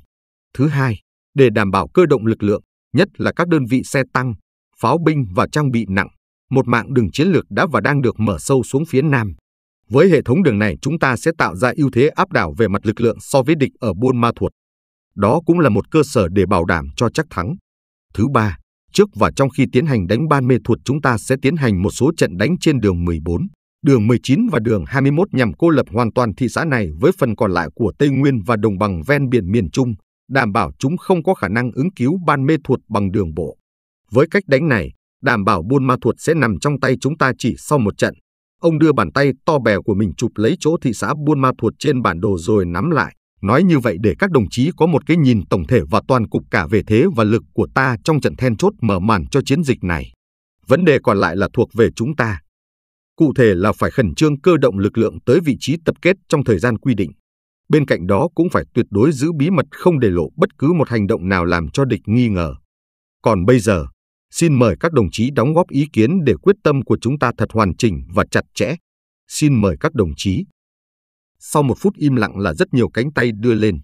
Thứ hai, để đảm bảo cơ động lực lượng, nhất là các đơn vị xe tăng, pháo binh và trang bị nặng, một mạng đường chiến lược đã và đang được mở sâu xuống phía Nam. Với hệ thống đường này chúng ta sẽ tạo ra ưu thế áp đảo về mặt lực lượng so với địch ở Buôn Ma Thuột. Đó cũng là một cơ sở để bảo đảm cho chắc thắng. Thứ ba, trước và trong khi tiến hành đánh Ban Mê Thuột chúng ta sẽ tiến hành một số trận đánh trên đường 14, đường 19 và đường 21 nhằm cô lập hoàn toàn thị xã này với phần còn lại của Tây Nguyên và đồng bằng ven biển miền Trung, đảm bảo chúng không có khả năng ứng cứu Ban Mê Thuột bằng đường bộ. Với cách đánh này, đảm bảo Buôn Ma Thuột sẽ nằm trong tay chúng ta chỉ sau một trận, Ông đưa bàn tay to bè của mình chụp lấy chỗ thị xã Buôn Ma Thuột trên bản đồ rồi nắm lại. Nói như vậy để các đồng chí có một cái nhìn tổng thể và toàn cục cả về thế và lực của ta trong trận then chốt mở màn cho chiến dịch này. Vấn đề còn lại là thuộc về chúng ta. Cụ thể là phải khẩn trương cơ động lực lượng tới vị trí tập kết trong thời gian quy định. Bên cạnh đó cũng phải tuyệt đối giữ bí mật không để lộ bất cứ một hành động nào làm cho địch nghi ngờ. Còn bây giờ, Xin mời các đồng chí đóng góp ý kiến để quyết tâm của chúng ta thật hoàn chỉnh và chặt chẽ. Xin mời các đồng chí. Sau một phút im lặng là rất nhiều cánh tay đưa lên.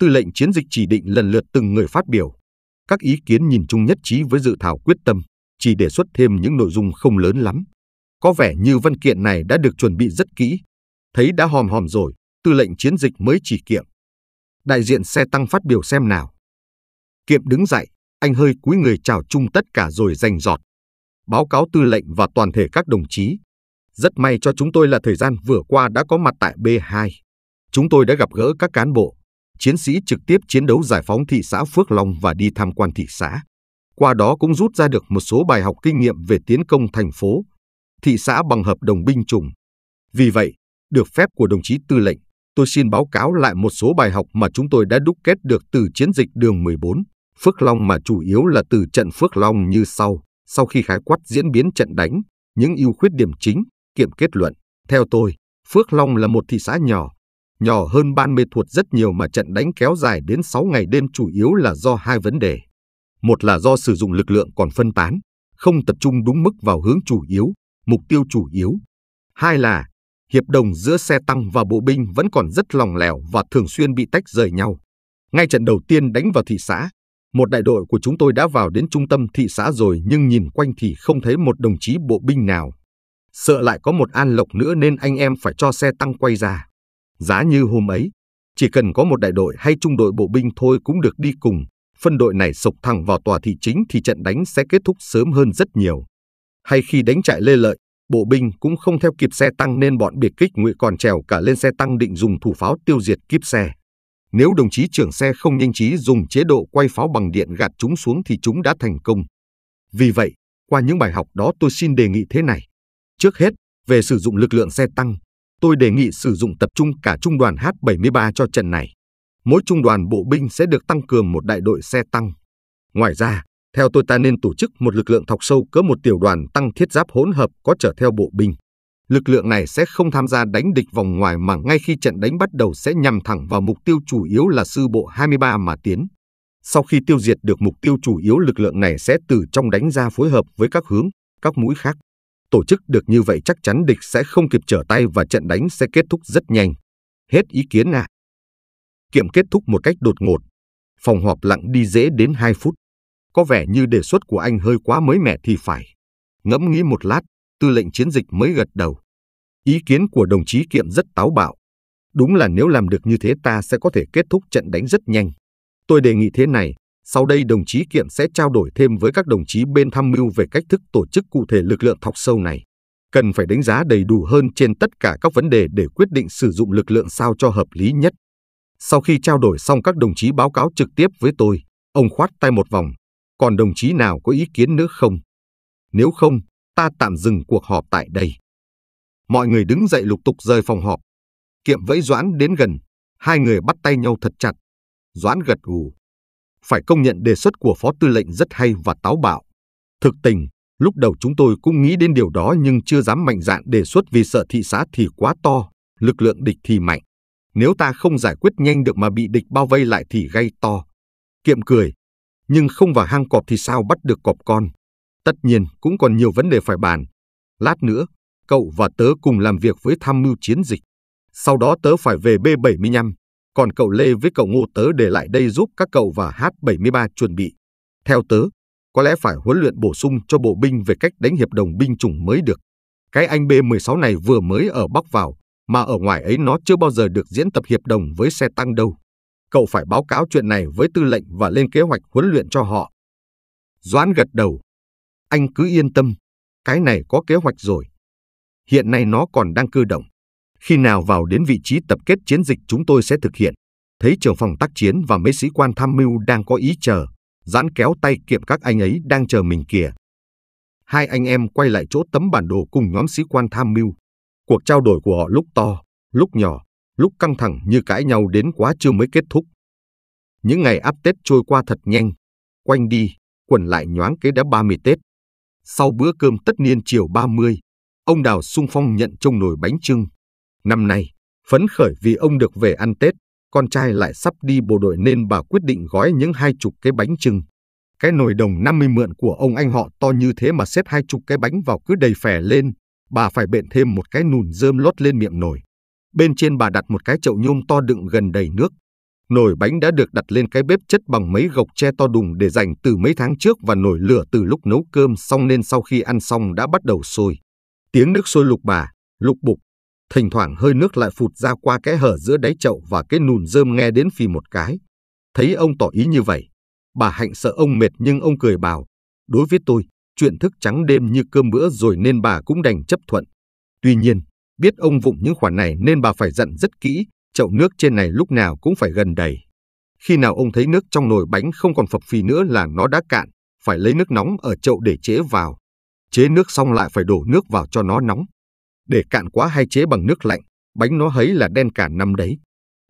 Tư lệnh chiến dịch chỉ định lần lượt từng người phát biểu. Các ý kiến nhìn chung nhất trí với dự thảo quyết tâm, chỉ đề xuất thêm những nội dung không lớn lắm. Có vẻ như văn kiện này đã được chuẩn bị rất kỹ. Thấy đã hòm hòm rồi, tư lệnh chiến dịch mới chỉ kiệm. Đại diện xe tăng phát biểu xem nào. Kiệm đứng dậy, anh hơi cúi người chào chung tất cả rồi rành giọt. Báo cáo tư lệnh và toàn thể các đồng chí. Rất may cho chúng tôi là thời gian vừa qua đã có mặt tại B2. Chúng tôi đã gặp gỡ các cán bộ, chiến sĩ trực tiếp chiến đấu giải phóng thị xã Phước Long và đi tham quan thị xã. Qua đó cũng rút ra được một số bài học kinh nghiệm về tiến công thành phố, thị xã bằng hợp đồng binh chủng. Vì vậy, được phép của đồng chí tư lệnh, tôi xin báo cáo lại một số bài học mà chúng tôi đã đúc kết được từ chiến dịch đường 14. Phước Long mà chủ yếu là từ trận Phước Long như sau. Sau khi khái quát diễn biến trận đánh, những ưu khuyết điểm chính, kiểm kết luận. Theo tôi, Phước Long là một thị xã nhỏ, nhỏ hơn Ban Mê thuộc rất nhiều mà trận đánh kéo dài đến 6 ngày đêm chủ yếu là do hai vấn đề. Một là do sử dụng lực lượng còn phân tán, không tập trung đúng mức vào hướng chủ yếu, mục tiêu chủ yếu. Hai là hiệp đồng giữa xe tăng và bộ binh vẫn còn rất lòng lẻo và thường xuyên bị tách rời nhau. Ngay trận đầu tiên đánh vào thị xã, một đại đội của chúng tôi đã vào đến trung tâm thị xã rồi nhưng nhìn quanh thì không thấy một đồng chí bộ binh nào. Sợ lại có một an lộc nữa nên anh em phải cho xe tăng quay ra. Giá như hôm ấy, chỉ cần có một đại đội hay trung đội bộ binh thôi cũng được đi cùng. Phân đội này sộc thẳng vào tòa thị chính thì trận đánh sẽ kết thúc sớm hơn rất nhiều. Hay khi đánh chạy lê lợi, bộ binh cũng không theo kịp xe tăng nên bọn biệt kích ngụy còn trèo cả lên xe tăng định dùng thủ pháo tiêu diệt kíp xe. Nếu đồng chí trưởng xe không nhanh trí dùng chế độ quay pháo bằng điện gạt chúng xuống thì chúng đã thành công. Vì vậy, qua những bài học đó tôi xin đề nghị thế này. Trước hết, về sử dụng lực lượng xe tăng, tôi đề nghị sử dụng tập trung cả trung đoàn H-73 cho trận này. Mỗi trung đoàn bộ binh sẽ được tăng cường một đại đội xe tăng. Ngoài ra, theo tôi ta nên tổ chức một lực lượng thọc sâu cỡ một tiểu đoàn tăng thiết giáp hỗn hợp có chở theo bộ binh lực lượng này sẽ không tham gia đánh địch vòng ngoài mà ngay khi trận đánh bắt đầu sẽ nhằm thẳng vào mục tiêu chủ yếu là sư bộ 23 mà tiến. Sau khi tiêu diệt được mục tiêu chủ yếu lực lượng này sẽ từ trong đánh ra phối hợp với các hướng, các mũi khác. Tổ chức được như vậy chắc chắn địch sẽ không kịp trở tay và trận đánh sẽ kết thúc rất nhanh. Hết ý kiến ạ. À. Kiệm kết thúc một cách đột ngột. Phòng họp lặng đi dễ đến 2 phút. Có vẻ như đề xuất của anh hơi quá mới mẻ thì phải. Ngẫm nghĩ một lát, tư lệnh chiến dịch mới gật đầu. Ý kiến của đồng chí Kiệm rất táo bạo. Đúng là nếu làm được như thế ta sẽ có thể kết thúc trận đánh rất nhanh. Tôi đề nghị thế này, sau đây đồng chí Kiệm sẽ trao đổi thêm với các đồng chí bên tham mưu về cách thức tổ chức cụ thể lực lượng thọc sâu này. Cần phải đánh giá đầy đủ hơn trên tất cả các vấn đề để quyết định sử dụng lực lượng sao cho hợp lý nhất. Sau khi trao đổi xong các đồng chí báo cáo trực tiếp với tôi, ông khoát tay một vòng, còn đồng chí nào có ý kiến nữa không? Nếu không, ta tạm dừng cuộc họp tại đây. Mọi người đứng dậy lục tục rời phòng họp. Kiệm vẫy Doãn đến gần, hai người bắt tay nhau thật chặt. Doãn gật gù. Phải công nhận đề xuất của phó tư lệnh rất hay và táo bạo. Thực tình, lúc đầu chúng tôi cũng nghĩ đến điều đó nhưng chưa dám mạnh dạn đề xuất vì sợ thị xã thì quá to, lực lượng địch thì mạnh. Nếu ta không giải quyết nhanh được mà bị địch bao vây lại thì gây to. Kiệm cười, nhưng không vào hang cọp thì sao bắt được cọp con. Tất nhiên cũng còn nhiều vấn đề phải bàn. Lát nữa, cậu và tớ cùng làm việc với tham mưu chiến dịch. Sau đó tớ phải về B75, còn cậu Lê với cậu Ngô tớ để lại đây giúp các cậu và H73 chuẩn bị. Theo tớ, có lẽ phải huấn luyện bổ sung cho bộ binh về cách đánh hiệp đồng binh chủng mới được. Cái anh B16 này vừa mới ở Bắc vào, mà ở ngoài ấy nó chưa bao giờ được diễn tập hiệp đồng với xe tăng đâu. Cậu phải báo cáo chuyện này với tư lệnh và lên kế hoạch huấn luyện cho họ. Doãn gật đầu, anh cứ yên tâm, cái này có kế hoạch rồi. Hiện nay nó còn đang cơ động. Khi nào vào đến vị trí tập kết chiến dịch chúng tôi sẽ thực hiện. Thấy trưởng phòng tác chiến và mấy sĩ quan tham mưu đang có ý chờ, giãn kéo tay kiệm các anh ấy đang chờ mình kìa. Hai anh em quay lại chỗ tấm bản đồ cùng nhóm sĩ quan tham mưu. Cuộc trao đổi của họ lúc to, lúc nhỏ, lúc căng thẳng như cãi nhau đến quá chưa mới kết thúc. Những ngày áp Tết trôi qua thật nhanh, quanh đi, quần lại nhoáng kế đã 30 Tết. Sau bữa cơm tất niên chiều 30, ông Đào sung phong nhận trông nồi bánh trưng. Năm nay, phấn khởi vì ông được về ăn Tết, con trai lại sắp đi bộ đội nên bà quyết định gói những hai chục cái bánh trưng. Cái nồi đồng 50 mượn của ông anh họ to như thế mà xếp hai chục cái bánh vào cứ đầy phè lên, bà phải bện thêm một cái nùn rơm lót lên miệng nồi. Bên trên bà đặt một cái chậu nhôm to đựng gần đầy nước, Nồi bánh đã được đặt lên cái bếp chất bằng mấy gộc tre to đùng để dành từ mấy tháng trước và nồi lửa từ lúc nấu cơm xong nên sau khi ăn xong đã bắt đầu sôi. Tiếng nước sôi lục bà, lục bục, thỉnh thoảng hơi nước lại phụt ra qua cái hở giữa đáy chậu và cái nùn rơm nghe đến phì một cái. Thấy ông tỏ ý như vậy, bà Hạnh sợ ông mệt nhưng ông cười bảo, đối với tôi, chuyện thức trắng đêm như cơm bữa rồi nên bà cũng đành chấp thuận. Tuy nhiên, biết ông vụng những khoản này nên bà phải dặn rất kỹ, chậu nước trên này lúc nào cũng phải gần đầy. Khi nào ông thấy nước trong nồi bánh không còn phập phì nữa là nó đã cạn, phải lấy nước nóng ở chậu để chế vào. Chế nước xong lại phải đổ nước vào cho nó nóng. Để cạn quá hay chế bằng nước lạnh, bánh nó hấy là đen cả năm đấy.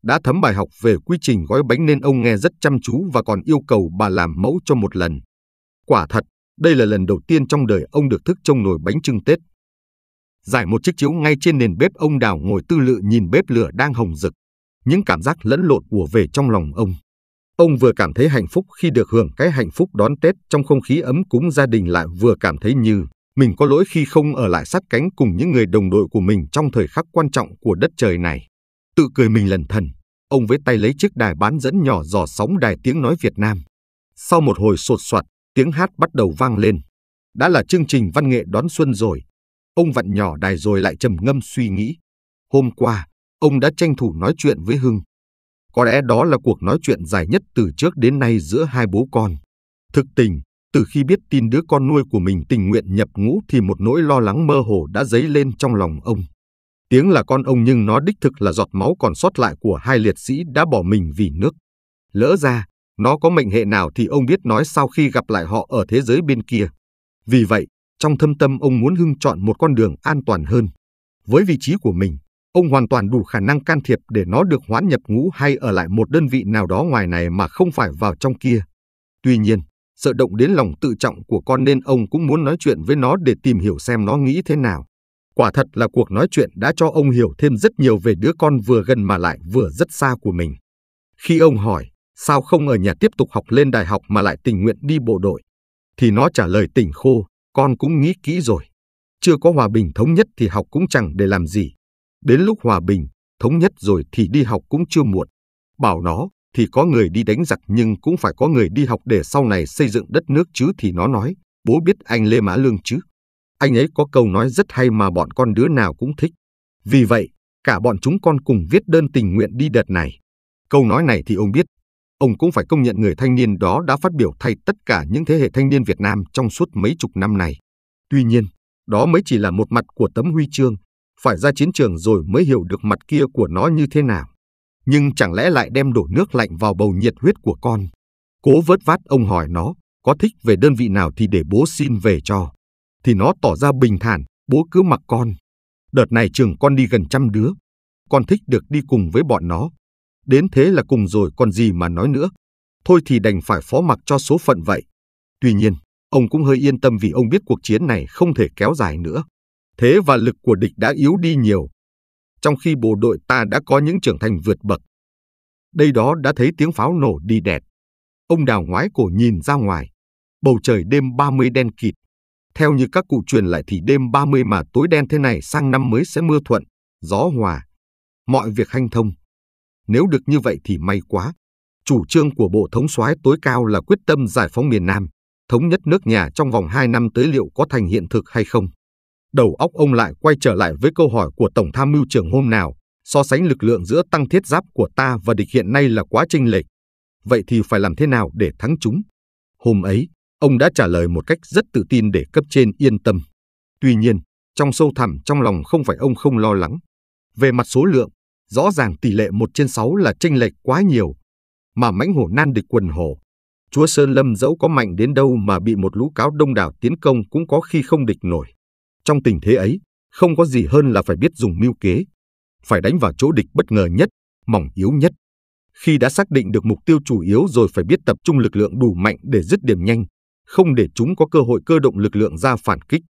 Đã thấm bài học về quy trình gói bánh nên ông nghe rất chăm chú và còn yêu cầu bà làm mẫu cho một lần. Quả thật, đây là lần đầu tiên trong đời ông được thức trong nồi bánh trưng Tết. Giải một chiếc chiếu ngay trên nền bếp ông Đào ngồi tư lự nhìn bếp lửa đang hồng rực. Những cảm giác lẫn lộn ùa về trong lòng ông. Ông vừa cảm thấy hạnh phúc khi được hưởng cái hạnh phúc đón Tết trong không khí ấm cúng gia đình lại vừa cảm thấy như mình có lỗi khi không ở lại sát cánh cùng những người đồng đội của mình trong thời khắc quan trọng của đất trời này. Tự cười mình lần thần, ông với tay lấy chiếc đài bán dẫn nhỏ dò sóng đài tiếng nói Việt Nam. Sau một hồi sột soạt, tiếng hát bắt đầu vang lên. Đã là chương trình văn nghệ đón xuân rồi, Ông vặn nhỏ đài rồi lại trầm ngâm suy nghĩ. Hôm qua, ông đã tranh thủ nói chuyện với Hưng. Có lẽ đó là cuộc nói chuyện dài nhất từ trước đến nay giữa hai bố con. Thực tình, từ khi biết tin đứa con nuôi của mình tình nguyện nhập ngũ thì một nỗi lo lắng mơ hồ đã dấy lên trong lòng ông. Tiếng là con ông nhưng nó đích thực là giọt máu còn sót lại của hai liệt sĩ đã bỏ mình vì nước. Lỡ ra, nó có mệnh hệ nào thì ông biết nói sau khi gặp lại họ ở thế giới bên kia. Vì vậy, trong thâm tâm ông muốn Hưng chọn một con đường an toàn hơn. Với vị trí của mình, ông hoàn toàn đủ khả năng can thiệp để nó được hoãn nhập ngũ hay ở lại một đơn vị nào đó ngoài này mà không phải vào trong kia. Tuy nhiên, sợ động đến lòng tự trọng của con nên ông cũng muốn nói chuyện với nó để tìm hiểu xem nó nghĩ thế nào. Quả thật là cuộc nói chuyện đã cho ông hiểu thêm rất nhiều về đứa con vừa gần mà lại vừa rất xa của mình. Khi ông hỏi, sao không ở nhà tiếp tục học lên đại học mà lại tình nguyện đi bộ đội, thì nó trả lời tỉnh khô, con cũng nghĩ kỹ rồi. Chưa có hòa bình thống nhất thì học cũng chẳng để làm gì. Đến lúc hòa bình, thống nhất rồi thì đi học cũng chưa muộn. Bảo nó thì có người đi đánh giặc nhưng cũng phải có người đi học để sau này xây dựng đất nước chứ thì nó nói, bố biết anh Lê Mã Lương chứ. Anh ấy có câu nói rất hay mà bọn con đứa nào cũng thích. Vì vậy, cả bọn chúng con cùng viết đơn tình nguyện đi đợt này. Câu nói này thì ông biết ông cũng phải công nhận người thanh niên đó đã phát biểu thay tất cả những thế hệ thanh niên Việt Nam trong suốt mấy chục năm này. Tuy nhiên, đó mới chỉ là một mặt của tấm huy chương, phải ra chiến trường rồi mới hiểu được mặt kia của nó như thế nào. Nhưng chẳng lẽ lại đem đổ nước lạnh vào bầu nhiệt huyết của con? Cố vớt vát ông hỏi nó, có thích về đơn vị nào thì để bố xin về cho. Thì nó tỏ ra bình thản, bố cứ mặc con. Đợt này trường con đi gần trăm đứa. Con thích được đi cùng với bọn nó, Đến thế là cùng rồi còn gì mà nói nữa. Thôi thì đành phải phó mặc cho số phận vậy. Tuy nhiên, ông cũng hơi yên tâm vì ông biết cuộc chiến này không thể kéo dài nữa. Thế và lực của địch đã yếu đi nhiều. Trong khi bộ đội ta đã có những trưởng thành vượt bậc. Đây đó đã thấy tiếng pháo nổ đi đẹp. Ông đào ngoái cổ nhìn ra ngoài. Bầu trời đêm 30 đen kịt. Theo như các cụ truyền lại thì đêm 30 mà tối đen thế này sang năm mới sẽ mưa thuận, gió hòa. Mọi việc hanh thông. Nếu được như vậy thì may quá. Chủ trương của Bộ Thống soái tối cao là quyết tâm giải phóng miền Nam, thống nhất nước nhà trong vòng 2 năm tới liệu có thành hiện thực hay không. Đầu óc ông lại quay trở lại với câu hỏi của Tổng tham mưu trưởng hôm nào, so sánh lực lượng giữa tăng thiết giáp của ta và địch hiện nay là quá chênh lệch. Vậy thì phải làm thế nào để thắng chúng? Hôm ấy, ông đã trả lời một cách rất tự tin để cấp trên yên tâm. Tuy nhiên, trong sâu thẳm trong lòng không phải ông không lo lắng. Về mặt số lượng, rõ ràng tỷ lệ 1 trên 6 là chênh lệch quá nhiều, mà mãnh hổ nan địch quần hổ. Chúa Sơn Lâm dẫu có mạnh đến đâu mà bị một lũ cáo đông đảo tiến công cũng có khi không địch nổi. Trong tình thế ấy, không có gì hơn là phải biết dùng mưu kế, phải đánh vào chỗ địch bất ngờ nhất, mỏng yếu nhất. Khi đã xác định được mục tiêu chủ yếu rồi phải biết tập trung lực lượng đủ mạnh để dứt điểm nhanh, không để chúng có cơ hội cơ động lực lượng ra phản kích.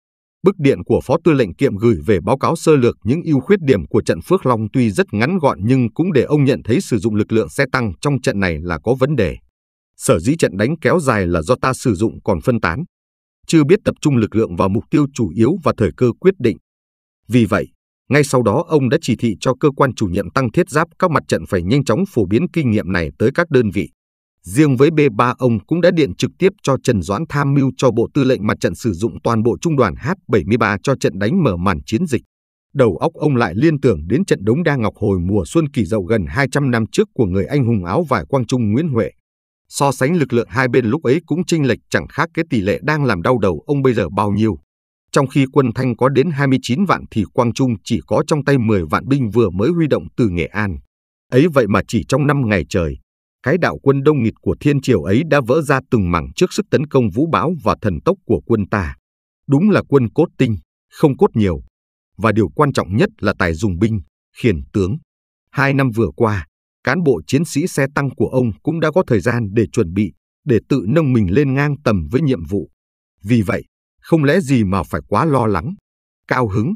Bức điện của Phó Tư lệnh Kiệm gửi về báo cáo sơ lược những ưu khuyết điểm của trận Phước Long tuy rất ngắn gọn nhưng cũng để ông nhận thấy sử dụng lực lượng xe tăng trong trận này là có vấn đề. Sở dĩ trận đánh kéo dài là do ta sử dụng còn phân tán, chưa biết tập trung lực lượng vào mục tiêu chủ yếu và thời cơ quyết định. Vì vậy, ngay sau đó ông đã chỉ thị cho cơ quan chủ nhiệm tăng thiết giáp các mặt trận phải nhanh chóng phổ biến kinh nghiệm này tới các đơn vị. Riêng với B3 ông cũng đã điện trực tiếp cho Trần Doãn tham mưu cho Bộ Tư lệnh Mặt trận sử dụng toàn bộ trung đoàn H-73 cho trận đánh mở màn chiến dịch. Đầu óc ông lại liên tưởng đến trận đống đa ngọc hồi mùa xuân kỳ dậu gần 200 năm trước của người anh hùng áo vải Quang Trung Nguyễn Huệ. So sánh lực lượng hai bên lúc ấy cũng chênh lệch chẳng khác cái tỷ lệ đang làm đau đầu ông bây giờ bao nhiêu. Trong khi quân Thanh có đến 29 vạn thì Quang Trung chỉ có trong tay 10 vạn binh vừa mới huy động từ Nghệ An. Ấy vậy mà chỉ trong 5 ngày trời, cái đạo quân đông nghịt của thiên triều ấy đã vỡ ra từng mảng trước sức tấn công vũ bão và thần tốc của quân ta. Đúng là quân cốt tinh, không cốt nhiều. Và điều quan trọng nhất là tài dùng binh, khiển tướng. Hai năm vừa qua, cán bộ chiến sĩ xe tăng của ông cũng đã có thời gian để chuẩn bị, để tự nâng mình lên ngang tầm với nhiệm vụ. Vì vậy, không lẽ gì mà phải quá lo lắng. Cao hứng,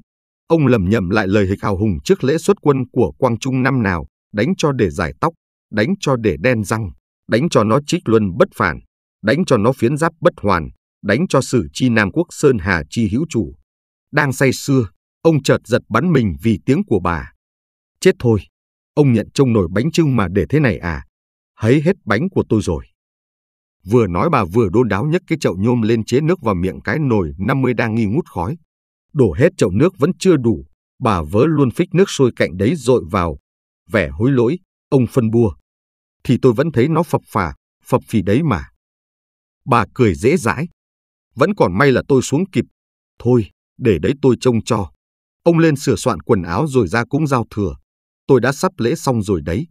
ông lầm nhầm lại lời hịch hào hùng trước lễ xuất quân của Quang Trung năm nào, đánh cho để giải tóc, đánh cho để đen răng, đánh cho nó trích luân bất phản, đánh cho nó phiến giáp bất hoàn, đánh cho sử chi Nam Quốc Sơn Hà chi hữu chủ. Đang say xưa, ông chợt giật bắn mình vì tiếng của bà. Chết thôi, ông nhận trông nổi bánh trưng mà để thế này à, hấy hết bánh của tôi rồi. Vừa nói bà vừa đôn đáo nhấc cái chậu nhôm lên chế nước vào miệng cái nồi 50 đang nghi ngút khói. Đổ hết chậu nước vẫn chưa đủ, bà vớ luôn phích nước sôi cạnh đấy dội vào. Vẻ hối lỗi, ông phân bua thì tôi vẫn thấy nó phập phà, phập phì đấy mà. Bà cười dễ dãi. Vẫn còn may là tôi xuống kịp. Thôi, để đấy tôi trông cho. Ông lên sửa soạn quần áo rồi ra cũng giao thừa. Tôi đã sắp lễ xong rồi đấy.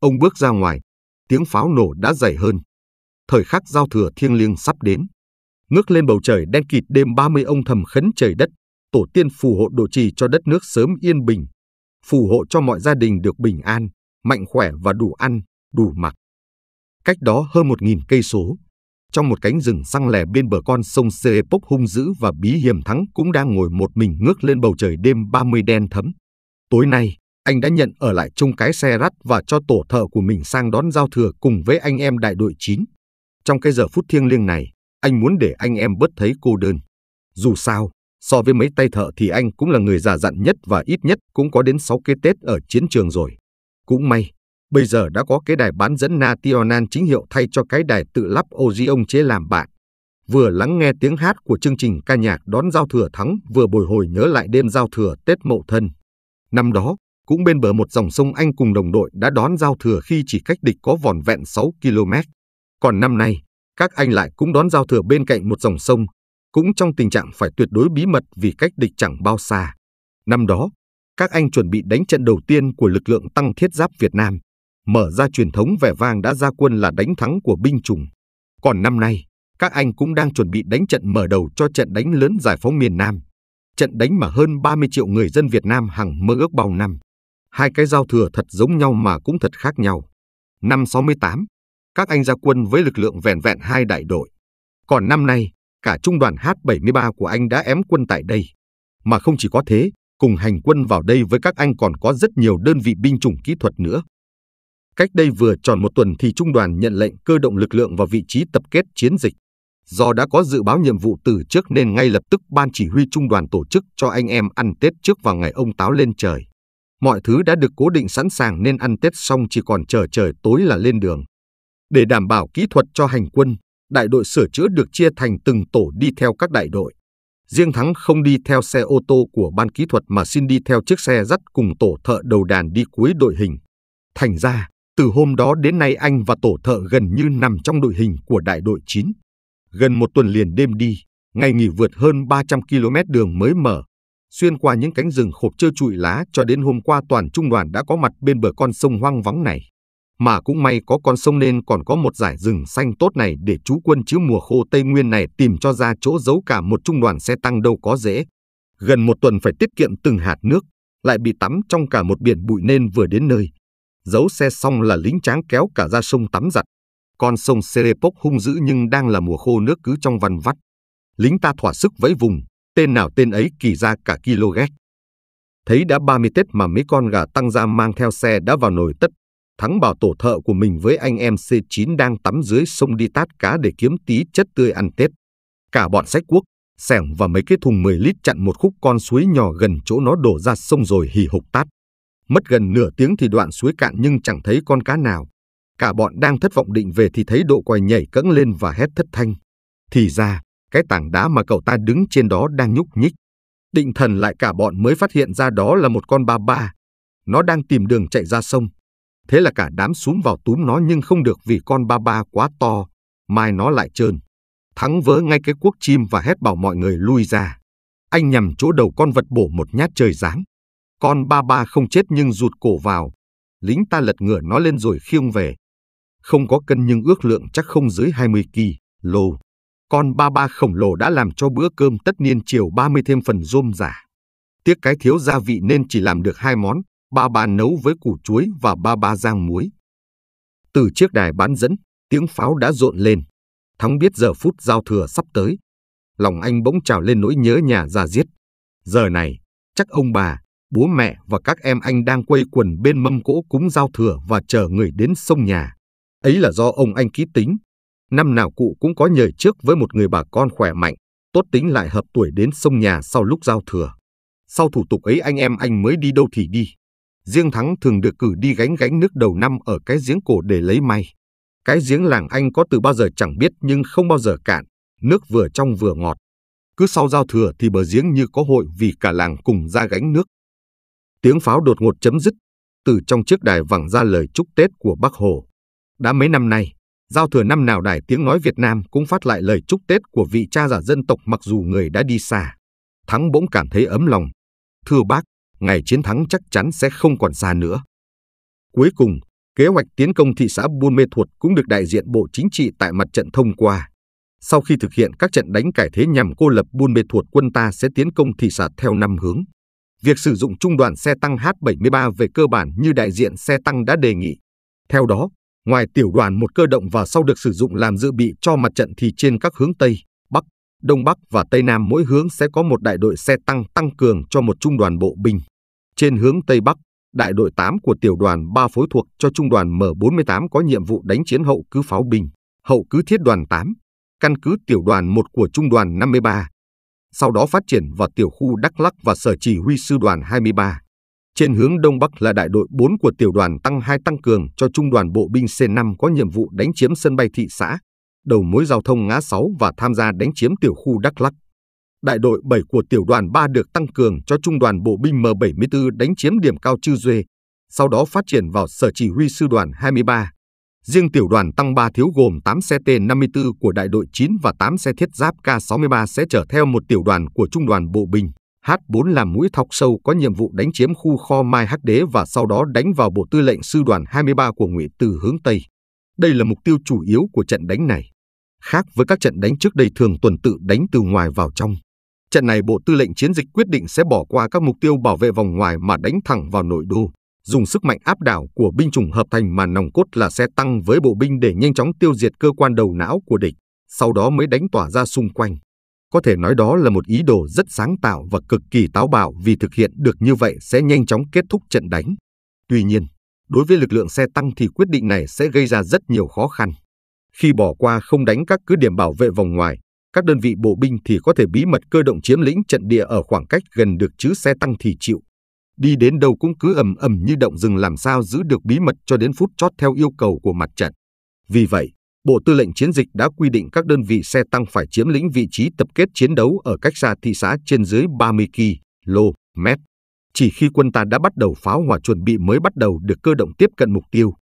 Ông bước ra ngoài, tiếng pháo nổ đã dày hơn. Thời khắc giao thừa thiêng liêng sắp đến. Ngước lên bầu trời đen kịt đêm 30 ông thầm khấn trời đất, tổ tiên phù hộ độ trì cho đất nước sớm yên bình, phù hộ cho mọi gia đình được bình an, mạnh khỏe và đủ ăn, đủ mặc. Cách đó hơn một nghìn cây số, trong một cánh rừng xăng lẻ bên bờ con sông Serepok hung dữ và bí hiểm thắng cũng đang ngồi một mình ngước lên bầu trời đêm 30 đen thấm. Tối nay, anh đã nhận ở lại trong cái xe rắt và cho tổ thợ của mình sang đón giao thừa cùng với anh em đại đội 9. Trong cái giờ phút thiêng liêng này, anh muốn để anh em bớt thấy cô đơn. Dù sao, so với mấy tay thợ thì anh cũng là người già dặn nhất và ít nhất cũng có đến 6 cái Tết ở chiến trường rồi. Cũng may, bây giờ đã có cái đài bán dẫn National chính hiệu thay cho cái đài tự lắp ông chế làm bạn. Vừa lắng nghe tiếng hát của chương trình ca nhạc đón giao thừa thắng, vừa bồi hồi nhớ lại đêm giao thừa Tết Mậu Thân. Năm đó, cũng bên bờ một dòng sông Anh cùng đồng đội đã đón giao thừa khi chỉ cách địch có vòn vẹn 6 km. Còn năm nay, các anh lại cũng đón giao thừa bên cạnh một dòng sông, cũng trong tình trạng phải tuyệt đối bí mật vì cách địch chẳng bao xa. Năm đó, các anh chuẩn bị đánh trận đầu tiên của lực lượng tăng thiết giáp Việt Nam mở ra truyền thống vẻ vang đã ra quân là đánh thắng của binh chủng. Còn năm nay, các anh cũng đang chuẩn bị đánh trận mở đầu cho trận đánh lớn giải phóng miền Nam. Trận đánh mà hơn 30 triệu người dân Việt Nam hằng mơ ước bao năm. Hai cái giao thừa thật giống nhau mà cũng thật khác nhau. Năm 68, các anh ra quân với lực lượng vẹn vẹn hai đại đội. Còn năm nay, cả trung đoàn H-73 của anh đã ém quân tại đây. Mà không chỉ có thế, cùng hành quân vào đây với các anh còn có rất nhiều đơn vị binh chủng kỹ thuật nữa. Cách đây vừa tròn một tuần thì trung đoàn nhận lệnh cơ động lực lượng vào vị trí tập kết chiến dịch. Do đã có dự báo nhiệm vụ từ trước nên ngay lập tức ban chỉ huy trung đoàn tổ chức cho anh em ăn Tết trước vào ngày ông táo lên trời. Mọi thứ đã được cố định sẵn sàng nên ăn Tết xong chỉ còn chờ trời tối là lên đường. Để đảm bảo kỹ thuật cho hành quân, đại đội sửa chữa được chia thành từng tổ đi theo các đại đội. Riêng Thắng không đi theo xe ô tô của ban kỹ thuật mà xin đi theo chiếc xe dắt cùng tổ thợ đầu đàn đi cuối đội hình. Thành ra, từ hôm đó đến nay anh và tổ thợ gần như nằm trong đội hình của đại đội 9. Gần một tuần liền đêm đi, ngày nghỉ vượt hơn 300 km đường mới mở, xuyên qua những cánh rừng khộp trơ trụi lá cho đến hôm qua toàn trung đoàn đã có mặt bên bờ con sông hoang vắng này. Mà cũng may có con sông nên còn có một giải rừng xanh tốt này để chú quân chứa mùa khô Tây Nguyên này tìm cho ra chỗ giấu cả một trung đoàn xe tăng đâu có dễ. Gần một tuần phải tiết kiệm từng hạt nước, lại bị tắm trong cả một biển bụi nên vừa đến nơi, Giấu xe xong là lính tráng kéo cả ra sông tắm giặt. Con sông Serepok hung dữ nhưng đang là mùa khô nước cứ trong văn vắt. Lính ta thỏa sức vẫy vùng, tên nào tên ấy kỳ ra cả kilo ghét. Thấy đã 30 Tết mà mấy con gà tăng ra mang theo xe đã vào nồi tất. Thắng bảo tổ thợ của mình với anh em C9 đang tắm dưới sông đi tát cá để kiếm tí chất tươi ăn Tết. Cả bọn sách quốc, sẻng và mấy cái thùng 10 lít chặn một khúc con suối nhỏ gần chỗ nó đổ ra sông rồi hì hục tát. Mất gần nửa tiếng thì đoạn suối cạn nhưng chẳng thấy con cá nào. Cả bọn đang thất vọng định về thì thấy độ quài nhảy cẫng lên và hét thất thanh. Thì ra, cái tảng đá mà cậu ta đứng trên đó đang nhúc nhích. Định thần lại cả bọn mới phát hiện ra đó là một con ba ba. Nó đang tìm đường chạy ra sông. Thế là cả đám súm vào túm nó nhưng không được vì con ba ba quá to, mai nó lại trơn. Thắng vỡ ngay cái cuốc chim và hét bảo mọi người lui ra. Anh nhằm chỗ đầu con vật bổ một nhát trời giáng. Con ba ba không chết nhưng rụt cổ vào. Lính ta lật ngửa nó lên rồi khiêng về. Không có cân nhưng ước lượng chắc không dưới 20 kỳ, lô. Con ba ba khổng lồ đã làm cho bữa cơm tất niên chiều 30 thêm phần rôm giả. Tiếc cái thiếu gia vị nên chỉ làm được hai món, ba ba nấu với củ chuối và ba ba rang muối. Từ chiếc đài bán dẫn, tiếng pháo đã rộn lên. Thắng biết giờ phút giao thừa sắp tới. Lòng anh bỗng trào lên nỗi nhớ nhà già giết. Giờ này, chắc ông bà, bố mẹ và các em anh đang quây quần bên mâm cỗ cúng giao thừa và chờ người đến sông nhà. Ấy là do ông anh ký tính. Năm nào cụ cũng có nhờ trước với một người bà con khỏe mạnh, tốt tính lại hợp tuổi đến sông nhà sau lúc giao thừa. Sau thủ tục ấy anh em anh mới đi đâu thì đi. Riêng Thắng thường được cử đi gánh gánh nước đầu năm ở cái giếng cổ để lấy may. Cái giếng làng anh có từ bao giờ chẳng biết nhưng không bao giờ cạn, nước vừa trong vừa ngọt. Cứ sau giao thừa thì bờ giếng như có hội vì cả làng cùng ra gánh nước. Tiếng pháo đột ngột chấm dứt, từ trong chiếc đài vẳng ra lời chúc Tết của Bác Hồ. Đã mấy năm nay, giao thừa năm nào đài tiếng nói Việt Nam cũng phát lại lời chúc Tết của vị cha giả dân tộc mặc dù người đã đi xa. Thắng bỗng cảm thấy ấm lòng. Thưa bác, ngày chiến thắng chắc chắn sẽ không còn xa nữa. Cuối cùng, kế hoạch tiến công thị xã Buôn Mê Thuột cũng được đại diện Bộ Chính trị tại mặt trận thông qua. Sau khi thực hiện các trận đánh cải thế nhằm cô lập Buôn Mê Thuột quân ta sẽ tiến công thị xã theo năm hướng việc sử dụng trung đoàn xe tăng H-73 về cơ bản như đại diện xe tăng đã đề nghị. Theo đó, ngoài tiểu đoàn một cơ động và sau được sử dụng làm dự bị cho mặt trận thì trên các hướng Tây, Bắc, Đông Bắc và Tây Nam mỗi hướng sẽ có một đại đội xe tăng tăng cường cho một trung đoàn bộ binh. Trên hướng Tây Bắc, đại đội 8 của tiểu đoàn 3 phối thuộc cho trung đoàn M48 có nhiệm vụ đánh chiến hậu cứ pháo binh, hậu cứ thiết đoàn 8, căn cứ tiểu đoàn 1 của trung đoàn 53, sau đó phát triển vào tiểu khu Đắk Lắc và sở chỉ huy sư đoàn 23. Trên hướng Đông Bắc là đại đội 4 của tiểu đoàn tăng 2 tăng cường cho trung đoàn bộ binh C5 có nhiệm vụ đánh chiếm sân bay thị xã, đầu mối giao thông ngã 6 và tham gia đánh chiếm tiểu khu Đắk Lắc. Đại đội 7 của tiểu đoàn 3 được tăng cường cho trung đoàn bộ binh M74 đánh chiếm điểm cao Chư Duê, sau đó phát triển vào sở chỉ huy sư đoàn 23. Riêng tiểu đoàn tăng 3 thiếu gồm 8 xe T-54 của đại đội 9 và 8 xe thiết giáp K-63 sẽ chở theo một tiểu đoàn của trung đoàn bộ binh H4 làm mũi thọc sâu có nhiệm vụ đánh chiếm khu kho Mai Hắc Đế và sau đó đánh vào bộ tư lệnh sư đoàn 23 của Ngụy từ hướng Tây. Đây là mục tiêu chủ yếu của trận đánh này. Khác với các trận đánh trước đây thường tuần tự đánh từ ngoài vào trong. Trận này bộ tư lệnh chiến dịch quyết định sẽ bỏ qua các mục tiêu bảo vệ vòng ngoài mà đánh thẳng vào nội đô dùng sức mạnh áp đảo của binh chủng hợp thành mà nòng cốt là xe tăng với bộ binh để nhanh chóng tiêu diệt cơ quan đầu não của địch, sau đó mới đánh tỏa ra xung quanh. Có thể nói đó là một ý đồ rất sáng tạo và cực kỳ táo bạo vì thực hiện được như vậy sẽ nhanh chóng kết thúc trận đánh. Tuy nhiên, đối với lực lượng xe tăng thì quyết định này sẽ gây ra rất nhiều khó khăn. Khi bỏ qua không đánh các cứ điểm bảo vệ vòng ngoài, các đơn vị bộ binh thì có thể bí mật cơ động chiếm lĩnh trận địa ở khoảng cách gần được chứ xe tăng thì chịu đi đến đâu cũng cứ ầm ầm như động rừng làm sao giữ được bí mật cho đến phút chót theo yêu cầu của mặt trận. Vì vậy, Bộ Tư lệnh Chiến dịch đã quy định các đơn vị xe tăng phải chiếm lĩnh vị trí tập kết chiến đấu ở cách xa thị xã trên dưới 30 km. Chỉ khi quân ta đã bắt đầu pháo hỏa chuẩn bị mới bắt đầu được cơ động tiếp cận mục tiêu.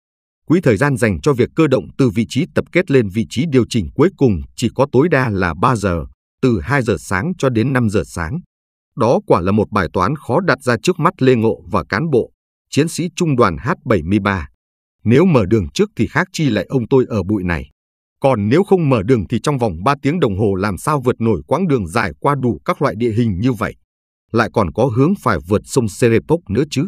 Quỹ thời gian dành cho việc cơ động từ vị trí tập kết lên vị trí điều chỉnh cuối cùng chỉ có tối đa là 3 giờ, từ 2 giờ sáng cho đến 5 giờ sáng. Đó quả là một bài toán khó đặt ra trước mắt Lê Ngộ và cán bộ, chiến sĩ trung đoàn H-73. Nếu mở đường trước thì khác chi lại ông tôi ở bụi này. Còn nếu không mở đường thì trong vòng 3 tiếng đồng hồ làm sao vượt nổi quãng đường dài qua đủ các loại địa hình như vậy. Lại còn có hướng phải vượt sông Serepok nữa chứ.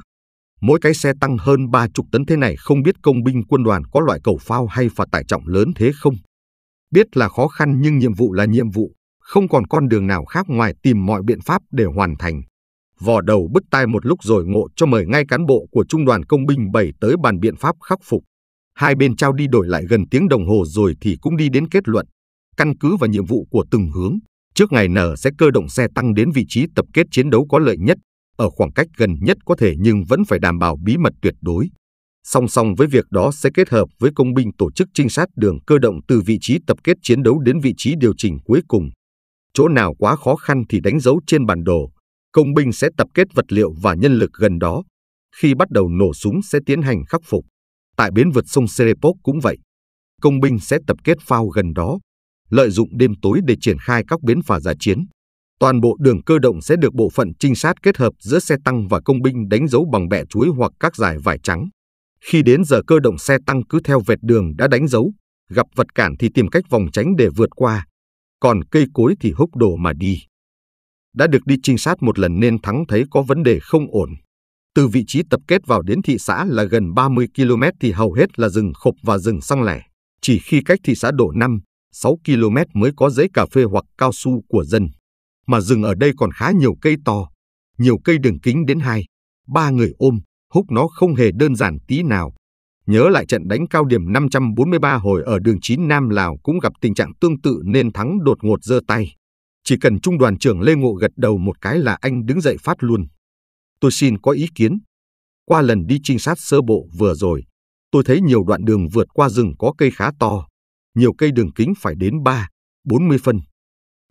Mỗi cái xe tăng hơn 30 tấn thế này không biết công binh quân đoàn có loại cầu phao hay và tải trọng lớn thế không. Biết là khó khăn nhưng nhiệm vụ là nhiệm vụ không còn con đường nào khác ngoài tìm mọi biện pháp để hoàn thành. Vò đầu bứt tai một lúc rồi ngộ cho mời ngay cán bộ của Trung đoàn Công binh 7 tới bàn biện pháp khắc phục. Hai bên trao đi đổi lại gần tiếng đồng hồ rồi thì cũng đi đến kết luận. Căn cứ vào nhiệm vụ của từng hướng, trước ngày nở sẽ cơ động xe tăng đến vị trí tập kết chiến đấu có lợi nhất, ở khoảng cách gần nhất có thể nhưng vẫn phải đảm bảo bí mật tuyệt đối. Song song với việc đó sẽ kết hợp với công binh tổ chức trinh sát đường cơ động từ vị trí tập kết chiến đấu đến vị trí điều chỉnh cuối cùng, chỗ nào quá khó khăn thì đánh dấu trên bản đồ, công binh sẽ tập kết vật liệu và nhân lực gần đó. Khi bắt đầu nổ súng sẽ tiến hành khắc phục. Tại bến vượt sông Serepok cũng vậy. Công binh sẽ tập kết phao gần đó, lợi dụng đêm tối để triển khai các bến phà giả chiến. Toàn bộ đường cơ động sẽ được bộ phận trinh sát kết hợp giữa xe tăng và công binh đánh dấu bằng bẹ chuối hoặc các dải vải trắng. Khi đến giờ cơ động xe tăng cứ theo vệt đường đã đánh dấu, gặp vật cản thì tìm cách vòng tránh để vượt qua còn cây cối thì húc đổ mà đi. Đã được đi trinh sát một lần nên Thắng thấy có vấn đề không ổn. Từ vị trí tập kết vào đến thị xã là gần 30 km thì hầu hết là rừng khộp và rừng xăng lẻ. Chỉ khi cách thị xã đổ 5, 6 km mới có rẫy cà phê hoặc cao su của dân. Mà rừng ở đây còn khá nhiều cây to, nhiều cây đường kính đến 2, 3 người ôm, húc nó không hề đơn giản tí nào. Nhớ lại trận đánh cao điểm 543 hồi ở đường 9 Nam Lào cũng gặp tình trạng tương tự nên thắng đột ngột giơ tay. Chỉ cần trung đoàn trưởng Lê Ngộ gật đầu một cái là anh đứng dậy phát luôn. Tôi xin có ý kiến. Qua lần đi trinh sát sơ bộ vừa rồi, tôi thấy nhiều đoạn đường vượt qua rừng có cây khá to. Nhiều cây đường kính phải đến 3, 40 phân.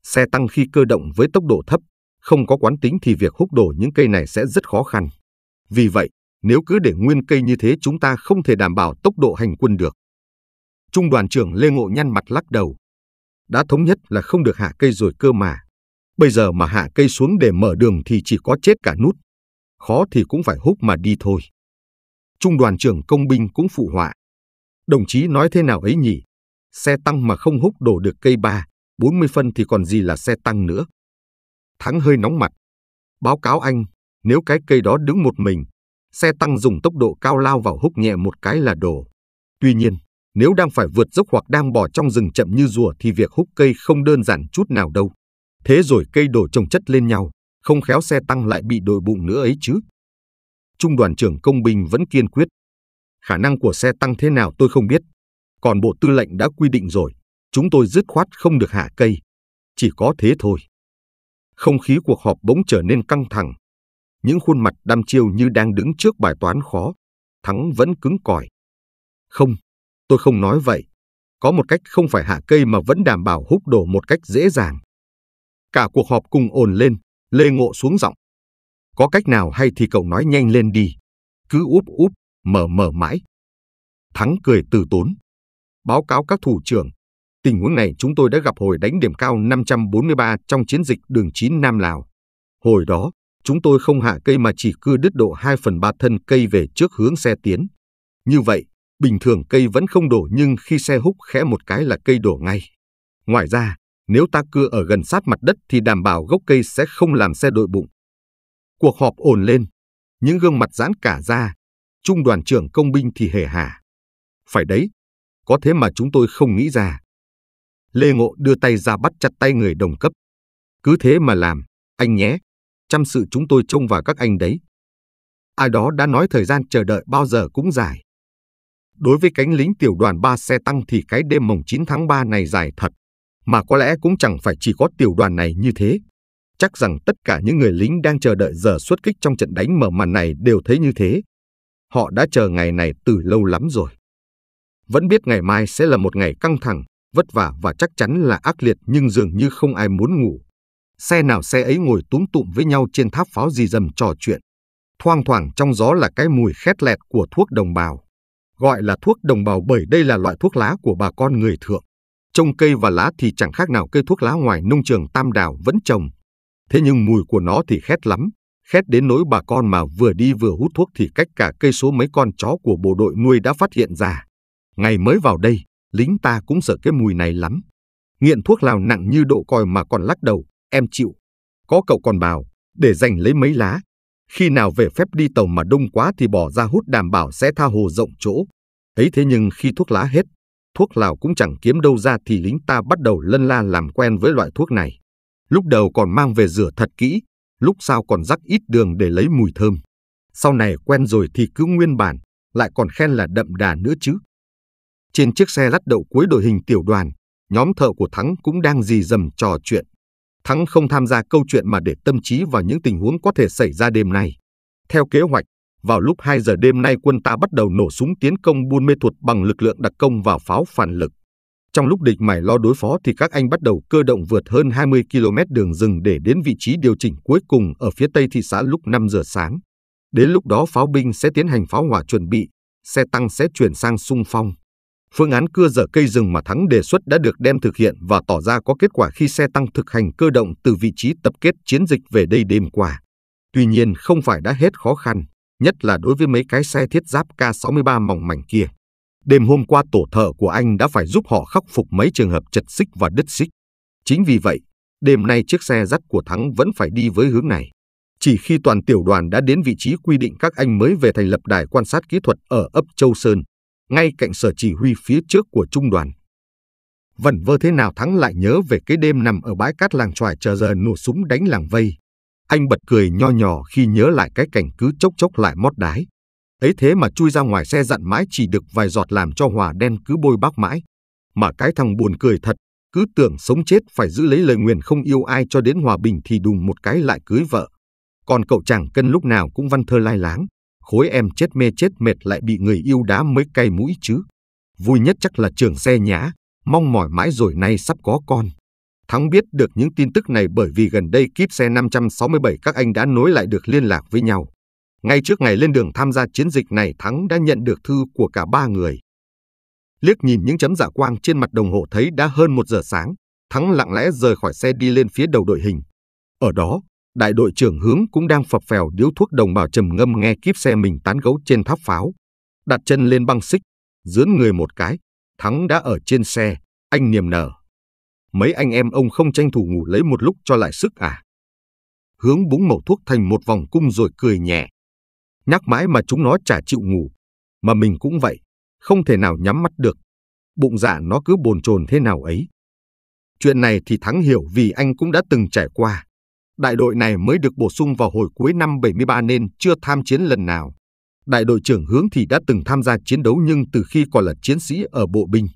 Xe tăng khi cơ động với tốc độ thấp, không có quán tính thì việc hút đổ những cây này sẽ rất khó khăn. Vì vậy, nếu cứ để nguyên cây như thế chúng ta không thể đảm bảo tốc độ hành quân được. Trung đoàn trưởng Lê Ngộ nhăn mặt lắc đầu. Đã thống nhất là không được hạ cây rồi cơ mà. Bây giờ mà hạ cây xuống để mở đường thì chỉ có chết cả nút. Khó thì cũng phải húc mà đi thôi. Trung đoàn trưởng công binh cũng phụ họa. Đồng chí nói thế nào ấy nhỉ? Xe tăng mà không húc đổ được cây ba, 40 phân thì còn gì là xe tăng nữa. Thắng hơi nóng mặt. Báo cáo anh, nếu cái cây đó đứng một mình Xe tăng dùng tốc độ cao lao vào húc nhẹ một cái là đổ. Tuy nhiên, nếu đang phải vượt dốc hoặc đang bò trong rừng chậm như rùa thì việc húc cây không đơn giản chút nào đâu. Thế rồi cây đổ trồng chất lên nhau, không khéo xe tăng lại bị đội bụng nữa ấy chứ. Trung đoàn trưởng công binh vẫn kiên quyết. Khả năng của xe tăng thế nào tôi không biết. Còn bộ tư lệnh đã quy định rồi, chúng tôi dứt khoát không được hạ cây. Chỉ có thế thôi. Không khí cuộc họp bỗng trở nên căng thẳng, những khuôn mặt đăm chiêu như đang đứng trước bài toán khó, Thắng vẫn cứng cỏi. Không, tôi không nói vậy. Có một cách không phải hạ cây mà vẫn đảm bảo hút đổ một cách dễ dàng. Cả cuộc họp cùng ồn lên, Lê Ngộ xuống giọng. Có cách nào hay thì cậu nói nhanh lên đi. Cứ úp úp, mở mở mãi. Thắng cười từ tốn. Báo cáo các thủ trưởng, tình huống này chúng tôi đã gặp hồi đánh điểm cao 543 trong chiến dịch đường 9 Nam Lào. Hồi đó, Chúng tôi không hạ cây mà chỉ cưa đứt độ 2 phần 3 thân cây về trước hướng xe tiến. Như vậy, bình thường cây vẫn không đổ nhưng khi xe húc khẽ một cái là cây đổ ngay. Ngoài ra, nếu ta cưa ở gần sát mặt đất thì đảm bảo gốc cây sẽ không làm xe đội bụng. Cuộc họp ồn lên, những gương mặt giãn cả ra, trung đoàn trưởng công binh thì hề hà. Phải đấy, có thế mà chúng tôi không nghĩ ra. Lê Ngộ đưa tay ra bắt chặt tay người đồng cấp. Cứ thế mà làm, anh nhé chăm sự chúng tôi trông vào các anh đấy. Ai đó đã nói thời gian chờ đợi bao giờ cũng dài. Đối với cánh lính tiểu đoàn 3 xe tăng thì cái đêm mùng 9 tháng 3 này dài thật, mà có lẽ cũng chẳng phải chỉ có tiểu đoàn này như thế. Chắc rằng tất cả những người lính đang chờ đợi giờ xuất kích trong trận đánh mở màn này đều thấy như thế. Họ đã chờ ngày này từ lâu lắm rồi. Vẫn biết ngày mai sẽ là một ngày căng thẳng, vất vả và chắc chắn là ác liệt nhưng dường như không ai muốn ngủ Xe nào xe ấy ngồi túm tụm với nhau trên tháp pháo dì dầm trò chuyện. Thoang thoảng trong gió là cái mùi khét lẹt của thuốc đồng bào. Gọi là thuốc đồng bào bởi đây là loại thuốc lá của bà con người thượng. Trông cây và lá thì chẳng khác nào cây thuốc lá ngoài nông trường Tam Đảo vẫn trồng. Thế nhưng mùi của nó thì khét lắm, khét đến nỗi bà con mà vừa đi vừa hút thuốc thì cách cả cây số mấy con chó của bộ đội nuôi đã phát hiện ra. Ngày mới vào đây, lính ta cũng sợ cái mùi này lắm. Nghiện thuốc lào nặng như độ còi mà còn lắc đầu, em chịu. Có cậu còn bảo, để giành lấy mấy lá. Khi nào về phép đi tàu mà đông quá thì bỏ ra hút đảm bảo sẽ tha hồ rộng chỗ. Ấy thế nhưng khi thuốc lá hết, thuốc lào cũng chẳng kiếm đâu ra thì lính ta bắt đầu lân la làm quen với loại thuốc này. Lúc đầu còn mang về rửa thật kỹ, lúc sau còn rắc ít đường để lấy mùi thơm. Sau này quen rồi thì cứ nguyên bản, lại còn khen là đậm đà nữa chứ. Trên chiếc xe lát đậu cuối đội hình tiểu đoàn, nhóm thợ của Thắng cũng đang dì dầm trò chuyện. Thắng không tham gia câu chuyện mà để tâm trí vào những tình huống có thể xảy ra đêm nay. Theo kế hoạch, vào lúc 2 giờ đêm nay quân ta bắt đầu nổ súng tiến công Buôn Mê Thuột bằng lực lượng đặc công và pháo phản lực. Trong lúc địch mải lo đối phó thì các anh bắt đầu cơ động vượt hơn 20 km đường rừng để đến vị trí điều chỉnh cuối cùng ở phía tây thị xã lúc 5 giờ sáng. Đến lúc đó pháo binh sẽ tiến hành pháo hỏa chuẩn bị, xe tăng sẽ chuyển sang sung phong. Phương án cưa dở cây rừng mà Thắng đề xuất đã được đem thực hiện và tỏ ra có kết quả khi xe tăng thực hành cơ động từ vị trí tập kết chiến dịch về đây đêm qua. Tuy nhiên không phải đã hết khó khăn, nhất là đối với mấy cái xe thiết giáp K63 mỏng mảnh kia. Đêm hôm qua tổ thợ của anh đã phải giúp họ khắc phục mấy trường hợp chật xích và đứt xích. Chính vì vậy, đêm nay chiếc xe dắt của Thắng vẫn phải đi với hướng này. Chỉ khi toàn tiểu đoàn đã đến vị trí quy định các anh mới về thành lập đài quan sát kỹ thuật ở ấp Châu Sơn, ngay cạnh sở chỉ huy phía trước của trung đoàn. Vẩn vơ thế nào Thắng lại nhớ về cái đêm nằm ở bãi cát làng tròi chờ giờ nổ súng đánh làng vây. Anh bật cười nho nhỏ khi nhớ lại cái cảnh cứ chốc chốc lại mót đái. Ấy thế mà chui ra ngoài xe dặn mãi chỉ được vài giọt làm cho hòa đen cứ bôi bác mãi. Mà cái thằng buồn cười thật, cứ tưởng sống chết phải giữ lấy lời nguyền không yêu ai cho đến hòa bình thì đùng một cái lại cưới vợ. Còn cậu chàng cân lúc nào cũng văn thơ lai láng, khối em chết mê chết mệt lại bị người yêu đá mới cay mũi chứ. Vui nhất chắc là trường xe nhã, mong mỏi mãi rồi nay sắp có con. Thắng biết được những tin tức này bởi vì gần đây kíp xe 567 các anh đã nối lại được liên lạc với nhau. Ngay trước ngày lên đường tham gia chiến dịch này Thắng đã nhận được thư của cả ba người. Liếc nhìn những chấm dạ quang trên mặt đồng hồ thấy đã hơn một giờ sáng, Thắng lặng lẽ rời khỏi xe đi lên phía đầu đội hình. Ở đó, đại đội trưởng hướng cũng đang phập phèo điếu thuốc đồng bào trầm ngâm nghe kíp xe mình tán gấu trên tháp pháo. Đặt chân lên băng xích, dướn người một cái, Thắng đã ở trên xe, anh niềm nở. Mấy anh em ông không tranh thủ ngủ lấy một lúc cho lại sức à. Hướng búng mẩu thuốc thành một vòng cung rồi cười nhẹ. Nhắc mãi mà chúng nó chả chịu ngủ. Mà mình cũng vậy, không thể nào nhắm mắt được. Bụng dạ nó cứ bồn chồn thế nào ấy. Chuyện này thì Thắng hiểu vì anh cũng đã từng trải qua. Đại đội này mới được bổ sung vào hồi cuối năm 73 nên chưa tham chiến lần nào. Đại đội trưởng Hướng thì đã từng tham gia chiến đấu nhưng từ khi còn là chiến sĩ ở bộ binh.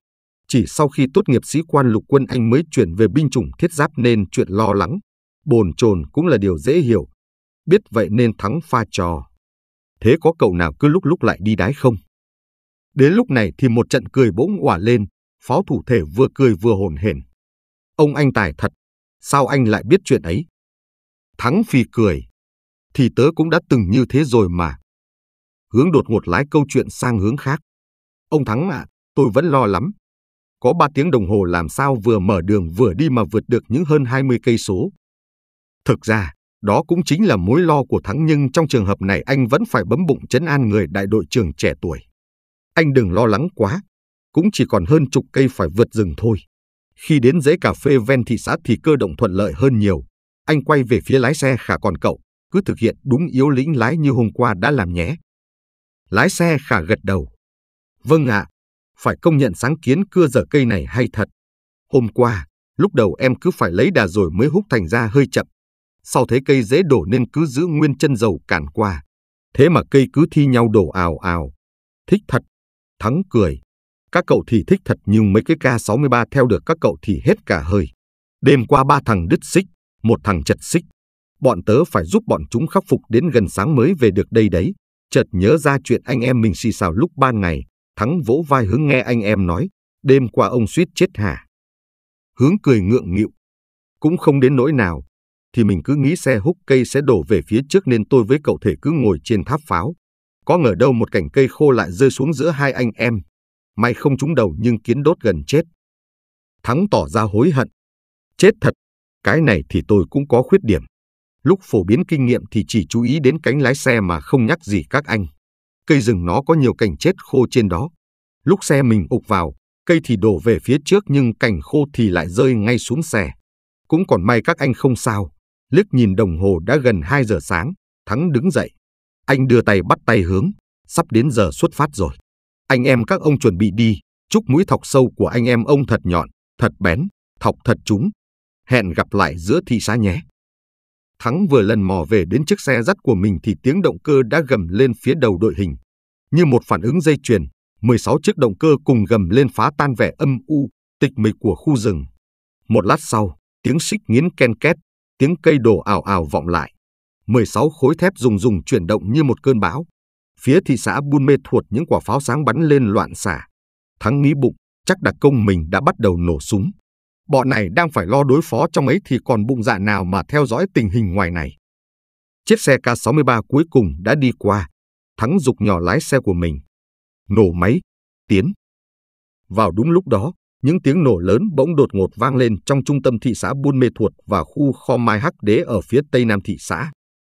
Chỉ sau khi tốt nghiệp sĩ quan lục quân anh mới chuyển về binh chủng thiết giáp nên chuyện lo lắng, bồn chồn cũng là điều dễ hiểu. Biết vậy nên thắng pha trò. Thế có cậu nào cứ lúc lúc lại đi đái không? Đến lúc này thì một trận cười bỗng òa lên, pháo thủ thể vừa cười vừa hồn hển. Ông anh tài thật, sao anh lại biết chuyện ấy? Thắng phì cười. Thì tớ cũng đã từng như thế rồi mà. Hướng đột ngột lái câu chuyện sang hướng khác. Ông Thắng ạ, à, tôi vẫn lo lắm. Có ba tiếng đồng hồ làm sao vừa mở đường vừa đi mà vượt được những hơn 20 cây số. Thực ra, đó cũng chính là mối lo của Thắng nhưng trong trường hợp này anh vẫn phải bấm bụng chấn an người đại đội trưởng trẻ tuổi. Anh đừng lo lắng quá, cũng chỉ còn hơn chục cây phải vượt rừng thôi. Khi đến dãy cà phê ven thị xã thì cơ động thuận lợi hơn nhiều. Anh quay về phía lái xe khả còn cậu, cứ thực hiện đúng yếu lĩnh lái như hôm qua đã làm nhé. Lái xe khả gật đầu. Vâng ạ, phải công nhận sáng kiến cưa giờ cây này hay thật. Hôm qua, lúc đầu em cứ phải lấy đà rồi mới hút thành ra hơi chậm. Sau thấy cây dễ đổ nên cứ giữ nguyên chân dầu cản qua. Thế mà cây cứ thi nhau đổ ào ào. Thích thật. Thắng cười. Các cậu thì thích thật nhưng mấy cái K63 theo được các cậu thì hết cả hơi. Đêm qua ba thằng đứt xích một thằng chật xích. Bọn tớ phải giúp bọn chúng khắc phục đến gần sáng mới về được đây đấy. Chợt nhớ ra chuyện anh em mình xì xào lúc ban ngày, thắng vỗ vai hướng nghe anh em nói, đêm qua ông suýt chết hả. Hướng cười ngượng nghịu, cũng không đến nỗi nào, thì mình cứ nghĩ xe hút cây sẽ đổ về phía trước nên tôi với cậu thể cứ ngồi trên tháp pháo. Có ngờ đâu một cảnh cây khô lại rơi xuống giữa hai anh em. May không trúng đầu nhưng kiến đốt gần chết. Thắng tỏ ra hối hận. Chết thật cái này thì tôi cũng có khuyết điểm. Lúc phổ biến kinh nghiệm thì chỉ chú ý đến cánh lái xe mà không nhắc gì các anh. Cây rừng nó có nhiều cành chết khô trên đó. Lúc xe mình ục vào, cây thì đổ về phía trước nhưng cành khô thì lại rơi ngay xuống xe. Cũng còn may các anh không sao. Liếc nhìn đồng hồ đã gần 2 giờ sáng, Thắng đứng dậy. Anh đưa tay bắt tay hướng, sắp đến giờ xuất phát rồi. Anh em các ông chuẩn bị đi, chúc mũi thọc sâu của anh em ông thật nhọn, thật bén, thọc thật trúng, Hẹn gặp lại giữa thị xã nhé. Thắng vừa lần mò về đến chiếc xe dắt của mình thì tiếng động cơ đã gầm lên phía đầu đội hình. Như một phản ứng dây chuyền, 16 chiếc động cơ cùng gầm lên phá tan vẻ âm u, tịch mịch của khu rừng. Một lát sau, tiếng xích nghiến ken két, tiếng cây đổ ảo ảo vọng lại. 16 khối thép rùng rùng chuyển động như một cơn bão. Phía thị xã Buôn Mê Thuột những quả pháo sáng bắn lên loạn xả. Thắng nghĩ bụng, chắc đặc công mình đã bắt đầu nổ súng bọn này đang phải lo đối phó trong ấy thì còn bụng dạ nào mà theo dõi tình hình ngoài này. Chiếc xe K63 cuối cùng đã đi qua, thắng dục nhỏ lái xe của mình. Nổ máy, tiến. Vào đúng lúc đó, những tiếng nổ lớn bỗng đột ngột vang lên trong trung tâm thị xã Buôn Mê Thuột và khu kho Mai Hắc Đế ở phía tây nam thị xã.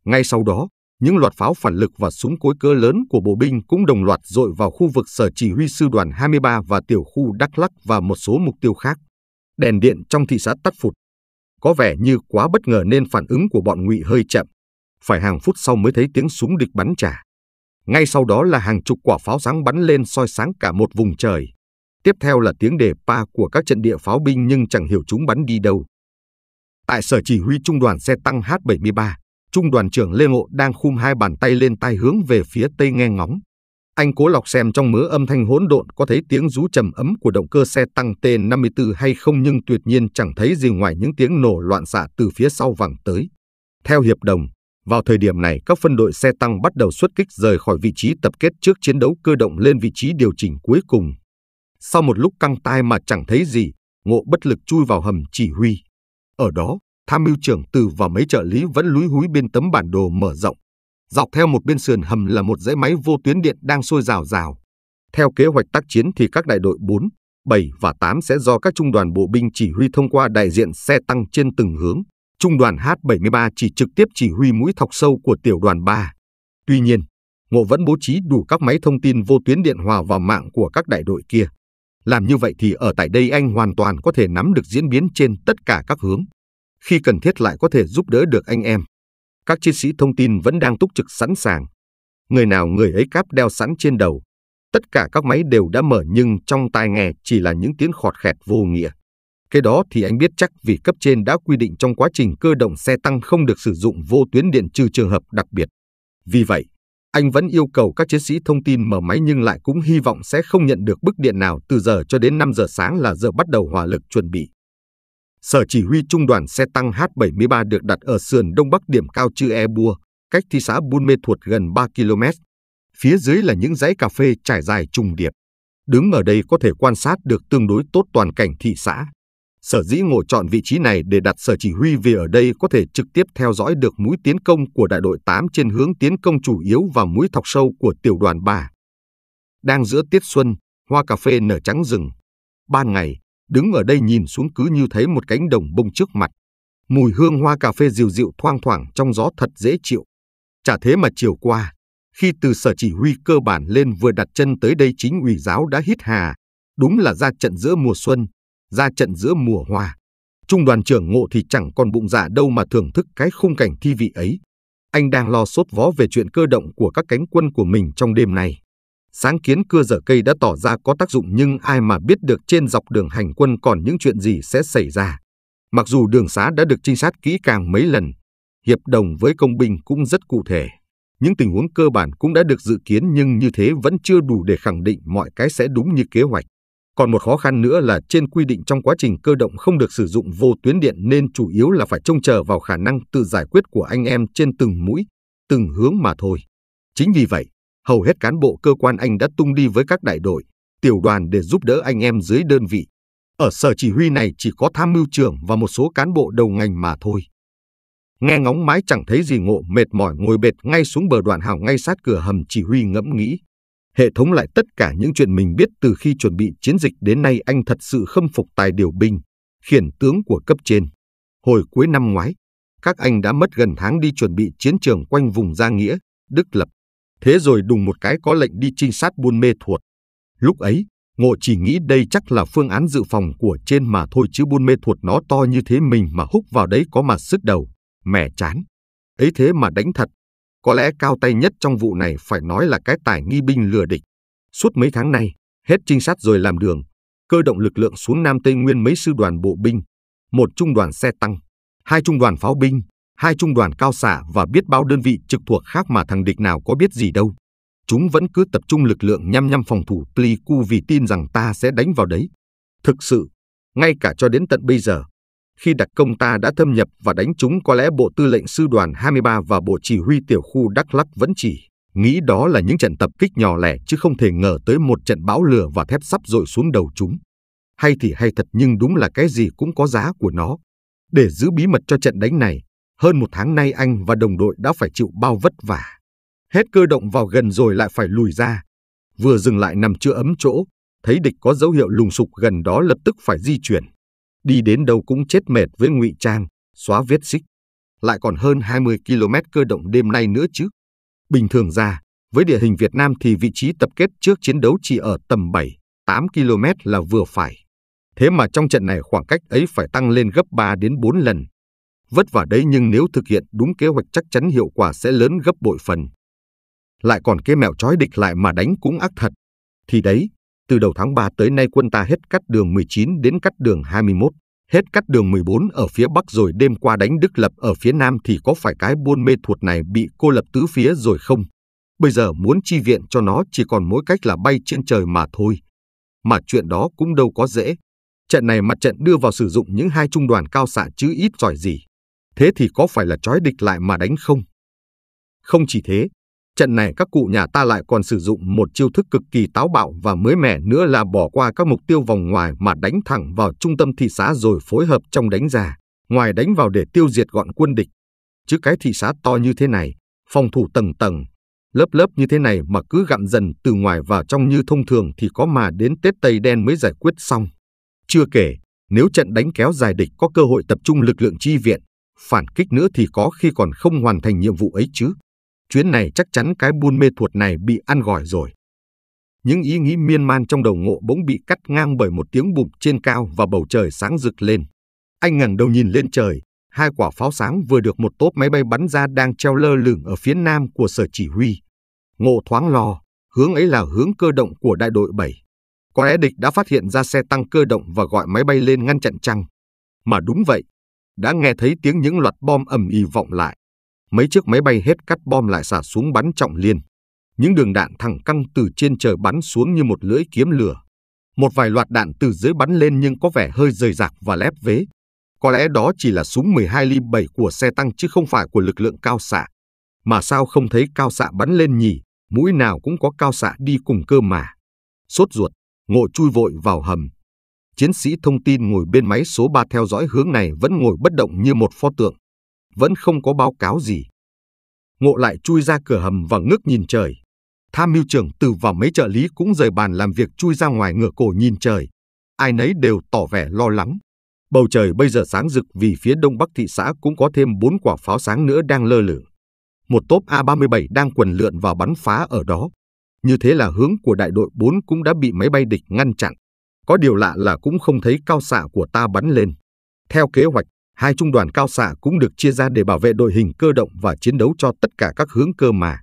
Ngay sau đó, những loạt pháo phản lực và súng cối cơ lớn của bộ binh cũng đồng loạt dội vào khu vực sở chỉ huy sư đoàn 23 và tiểu khu Đắk Lắc và một số mục tiêu khác đèn điện trong thị xã tắt phụt. Có vẻ như quá bất ngờ nên phản ứng của bọn ngụy hơi chậm, phải hàng phút sau mới thấy tiếng súng địch bắn trả. Ngay sau đó là hàng chục quả pháo sáng bắn lên soi sáng cả một vùng trời. Tiếp theo là tiếng đề pa của các trận địa pháo binh nhưng chẳng hiểu chúng bắn đi đâu. Tại sở chỉ huy trung đoàn xe tăng H-73, trung đoàn trưởng Lê Ngộ đang khum hai bàn tay lên tai hướng về phía tây nghe ngóng. Anh cố lọc xem trong mớ âm thanh hỗn độn có thấy tiếng rú trầm ấm của động cơ xe tăng T54 hay không nhưng tuyệt nhiên chẳng thấy gì ngoài những tiếng nổ loạn xạ từ phía sau vẳng tới. Theo hiệp đồng, vào thời điểm này các phân đội xe tăng bắt đầu xuất kích rời khỏi vị trí tập kết trước chiến đấu cơ động lên vị trí điều chỉnh cuối cùng. Sau một lúc căng tai mà chẳng thấy gì, ngộ bất lực chui vào hầm chỉ huy. Ở đó, tham mưu trưởng từ và mấy trợ lý vẫn lúi húi bên tấm bản đồ mở rộng Dọc theo một bên sườn hầm là một dãy máy vô tuyến điện đang sôi rào rào. Theo kế hoạch tác chiến thì các đại đội 4, 7 và 8 sẽ do các trung đoàn bộ binh chỉ huy thông qua đại diện xe tăng trên từng hướng. Trung đoàn H-73 chỉ trực tiếp chỉ huy mũi thọc sâu của tiểu đoàn 3. Tuy nhiên, Ngộ vẫn bố trí đủ các máy thông tin vô tuyến điện hòa vào mạng của các đại đội kia. Làm như vậy thì ở tại đây anh hoàn toàn có thể nắm được diễn biến trên tất cả các hướng. Khi cần thiết lại có thể giúp đỡ được anh em các chiến sĩ thông tin vẫn đang túc trực sẵn sàng. Người nào người ấy cáp đeo sẵn trên đầu. Tất cả các máy đều đã mở nhưng trong tai nghe chỉ là những tiếng khọt khẹt vô nghĩa. Cái đó thì anh biết chắc vì cấp trên đã quy định trong quá trình cơ động xe tăng không được sử dụng vô tuyến điện trừ trường hợp đặc biệt. Vì vậy, anh vẫn yêu cầu các chiến sĩ thông tin mở máy nhưng lại cũng hy vọng sẽ không nhận được bức điện nào từ giờ cho đến 5 giờ sáng là giờ bắt đầu hỏa lực chuẩn bị. Sở chỉ huy trung đoàn xe tăng H-73 được đặt ở sườn đông bắc điểm cao chư E Bua, cách thị xã Buôn Mê Thuột gần 3 km. Phía dưới là những dãy cà phê trải dài trùng điệp. Đứng ở đây có thể quan sát được tương đối tốt toàn cảnh thị xã. Sở dĩ ngộ chọn vị trí này để đặt sở chỉ huy vì ở đây có thể trực tiếp theo dõi được mũi tiến công của đại đội 8 trên hướng tiến công chủ yếu và mũi thọc sâu của tiểu đoàn 3. Đang giữa tiết xuân, hoa cà phê nở trắng rừng. Ban ngày, Đứng ở đây nhìn xuống cứ như thấy một cánh đồng bông trước mặt. Mùi hương hoa cà phê dịu dịu thoang thoảng trong gió thật dễ chịu. Chả thế mà chiều qua, khi từ sở chỉ huy cơ bản lên vừa đặt chân tới đây chính ủy giáo đã hít hà. Đúng là ra trận giữa mùa xuân, ra trận giữa mùa hoa. Trung đoàn trưởng ngộ thì chẳng còn bụng dạ đâu mà thưởng thức cái khung cảnh thi vị ấy. Anh đang lo sốt vó về chuyện cơ động của các cánh quân của mình trong đêm này sáng kiến cưa dở cây đã tỏ ra có tác dụng nhưng ai mà biết được trên dọc đường hành quân còn những chuyện gì sẽ xảy ra. Mặc dù đường xá đã được trinh sát kỹ càng mấy lần, hiệp đồng với công binh cũng rất cụ thể. Những tình huống cơ bản cũng đã được dự kiến nhưng như thế vẫn chưa đủ để khẳng định mọi cái sẽ đúng như kế hoạch. Còn một khó khăn nữa là trên quy định trong quá trình cơ động không được sử dụng vô tuyến điện nên chủ yếu là phải trông chờ vào khả năng tự giải quyết của anh em trên từng mũi, từng hướng mà thôi. Chính vì vậy, hầu hết cán bộ cơ quan anh đã tung đi với các đại đội, tiểu đoàn để giúp đỡ anh em dưới đơn vị. Ở sở chỉ huy này chỉ có tham mưu trưởng và một số cán bộ đầu ngành mà thôi. Nghe ngóng mái chẳng thấy gì ngộ mệt mỏi ngồi bệt ngay xuống bờ đoạn hào ngay sát cửa hầm chỉ huy ngẫm nghĩ. Hệ thống lại tất cả những chuyện mình biết từ khi chuẩn bị chiến dịch đến nay anh thật sự khâm phục tài điều binh, khiển tướng của cấp trên. Hồi cuối năm ngoái, các anh đã mất gần tháng đi chuẩn bị chiến trường quanh vùng Gia Nghĩa, Đức Lập. Thế rồi đùng một cái có lệnh đi trinh sát buôn mê thuột. Lúc ấy, Ngộ chỉ nghĩ đây chắc là phương án dự phòng của trên mà thôi chứ buôn mê thuột nó to như thế mình mà húc vào đấy có mà sứt đầu, mẻ chán. Ấy thế mà đánh thật, có lẽ cao tay nhất trong vụ này phải nói là cái tài nghi binh lừa địch. Suốt mấy tháng nay, hết trinh sát rồi làm đường, cơ động lực lượng xuống Nam Tây Nguyên mấy sư đoàn bộ binh, một trung đoàn xe tăng, hai trung đoàn pháo binh, hai trung đoàn cao xạ và biết bao đơn vị trực thuộc khác mà thằng địch nào có biết gì đâu. Chúng vẫn cứ tập trung lực lượng nhăm nhăm phòng thủ Pleiku vì tin rằng ta sẽ đánh vào đấy. Thực sự, ngay cả cho đến tận bây giờ, khi đặc công ta đã thâm nhập và đánh chúng có lẽ Bộ Tư lệnh Sư đoàn 23 và Bộ Chỉ huy Tiểu khu Đắk Lắc vẫn chỉ nghĩ đó là những trận tập kích nhỏ lẻ chứ không thể ngờ tới một trận bão lửa và thép sắp dội xuống đầu chúng. Hay thì hay thật nhưng đúng là cái gì cũng có giá của nó. Để giữ bí mật cho trận đánh này, hơn một tháng nay anh và đồng đội đã phải chịu bao vất vả. Hết cơ động vào gần rồi lại phải lùi ra. Vừa dừng lại nằm chưa ấm chỗ, thấy địch có dấu hiệu lùng sục gần đó lập tức phải di chuyển. Đi đến đâu cũng chết mệt với ngụy trang, xóa vết xích. Lại còn hơn 20 km cơ động đêm nay nữa chứ. Bình thường ra, với địa hình Việt Nam thì vị trí tập kết trước chiến đấu chỉ ở tầm 7, 8 km là vừa phải. Thế mà trong trận này khoảng cách ấy phải tăng lên gấp 3 đến 4 lần, Vất vả đấy nhưng nếu thực hiện đúng kế hoạch chắc chắn hiệu quả sẽ lớn gấp bội phần. Lại còn cái mẹo trói địch lại mà đánh cũng ác thật. Thì đấy, từ đầu tháng 3 tới nay quân ta hết cắt đường 19 đến cắt đường 21, hết cắt đường 14 ở phía Bắc rồi đêm qua đánh Đức Lập ở phía Nam thì có phải cái buôn mê thuột này bị cô lập tứ phía rồi không? Bây giờ muốn chi viện cho nó chỉ còn mỗi cách là bay trên trời mà thôi. Mà chuyện đó cũng đâu có dễ. Trận này mặt trận đưa vào sử dụng những hai trung đoàn cao xạ chứ ít giỏi gì thế thì có phải là trói địch lại mà đánh không? Không chỉ thế, trận này các cụ nhà ta lại còn sử dụng một chiêu thức cực kỳ táo bạo và mới mẻ nữa là bỏ qua các mục tiêu vòng ngoài mà đánh thẳng vào trung tâm thị xã rồi phối hợp trong đánh giả, ngoài đánh vào để tiêu diệt gọn quân địch. Chứ cái thị xã to như thế này, phòng thủ tầng tầng, lớp lớp như thế này mà cứ gặm dần từ ngoài vào trong như thông thường thì có mà đến Tết Tây Đen mới giải quyết xong. Chưa kể, nếu trận đánh kéo dài địch có cơ hội tập trung lực lượng chi viện, phản kích nữa thì có khi còn không hoàn thành nhiệm vụ ấy chứ. Chuyến này chắc chắn cái buôn mê thuột này bị ăn gỏi rồi. Những ý nghĩ miên man trong đầu ngộ bỗng bị cắt ngang bởi một tiếng bụp trên cao và bầu trời sáng rực lên. Anh ngẩng đầu nhìn lên trời, hai quả pháo sáng vừa được một tốp máy bay bắn ra đang treo lơ lửng ở phía nam của sở chỉ huy. Ngộ thoáng lo, hướng ấy là hướng cơ động của đại đội 7. Có lẽ địch đã phát hiện ra xe tăng cơ động và gọi máy bay lên ngăn chặn chăng. Mà đúng vậy, đã nghe thấy tiếng những loạt bom ầm ì vọng lại. Mấy chiếc máy bay hết cắt bom lại xả súng bắn trọng liên. Những đường đạn thẳng căng từ trên trời bắn xuống như một lưỡi kiếm lửa. Một vài loạt đạn từ dưới bắn lên nhưng có vẻ hơi rời rạc và lép vế. Có lẽ đó chỉ là súng 12 ly 7 của xe tăng chứ không phải của lực lượng cao xạ. Mà sao không thấy cao xạ bắn lên nhỉ? Mũi nào cũng có cao xạ đi cùng cơ mà. Sốt ruột, ngộ chui vội vào hầm, chiến sĩ thông tin ngồi bên máy số 3 theo dõi hướng này vẫn ngồi bất động như một pho tượng, vẫn không có báo cáo gì. Ngộ lại chui ra cửa hầm và ngước nhìn trời. Tham mưu trưởng từ và mấy trợ lý cũng rời bàn làm việc chui ra ngoài ngửa cổ nhìn trời. Ai nấy đều tỏ vẻ lo lắng. Bầu trời bây giờ sáng rực vì phía đông bắc thị xã cũng có thêm bốn quả pháo sáng nữa đang lơ lửng. Một tốp A-37 đang quần lượn và bắn phá ở đó. Như thế là hướng của đại đội 4 cũng đã bị máy bay địch ngăn chặn. Có điều lạ là cũng không thấy cao xạ của ta bắn lên. Theo kế hoạch, hai trung đoàn cao xạ cũng được chia ra để bảo vệ đội hình cơ động và chiến đấu cho tất cả các hướng cơ mà.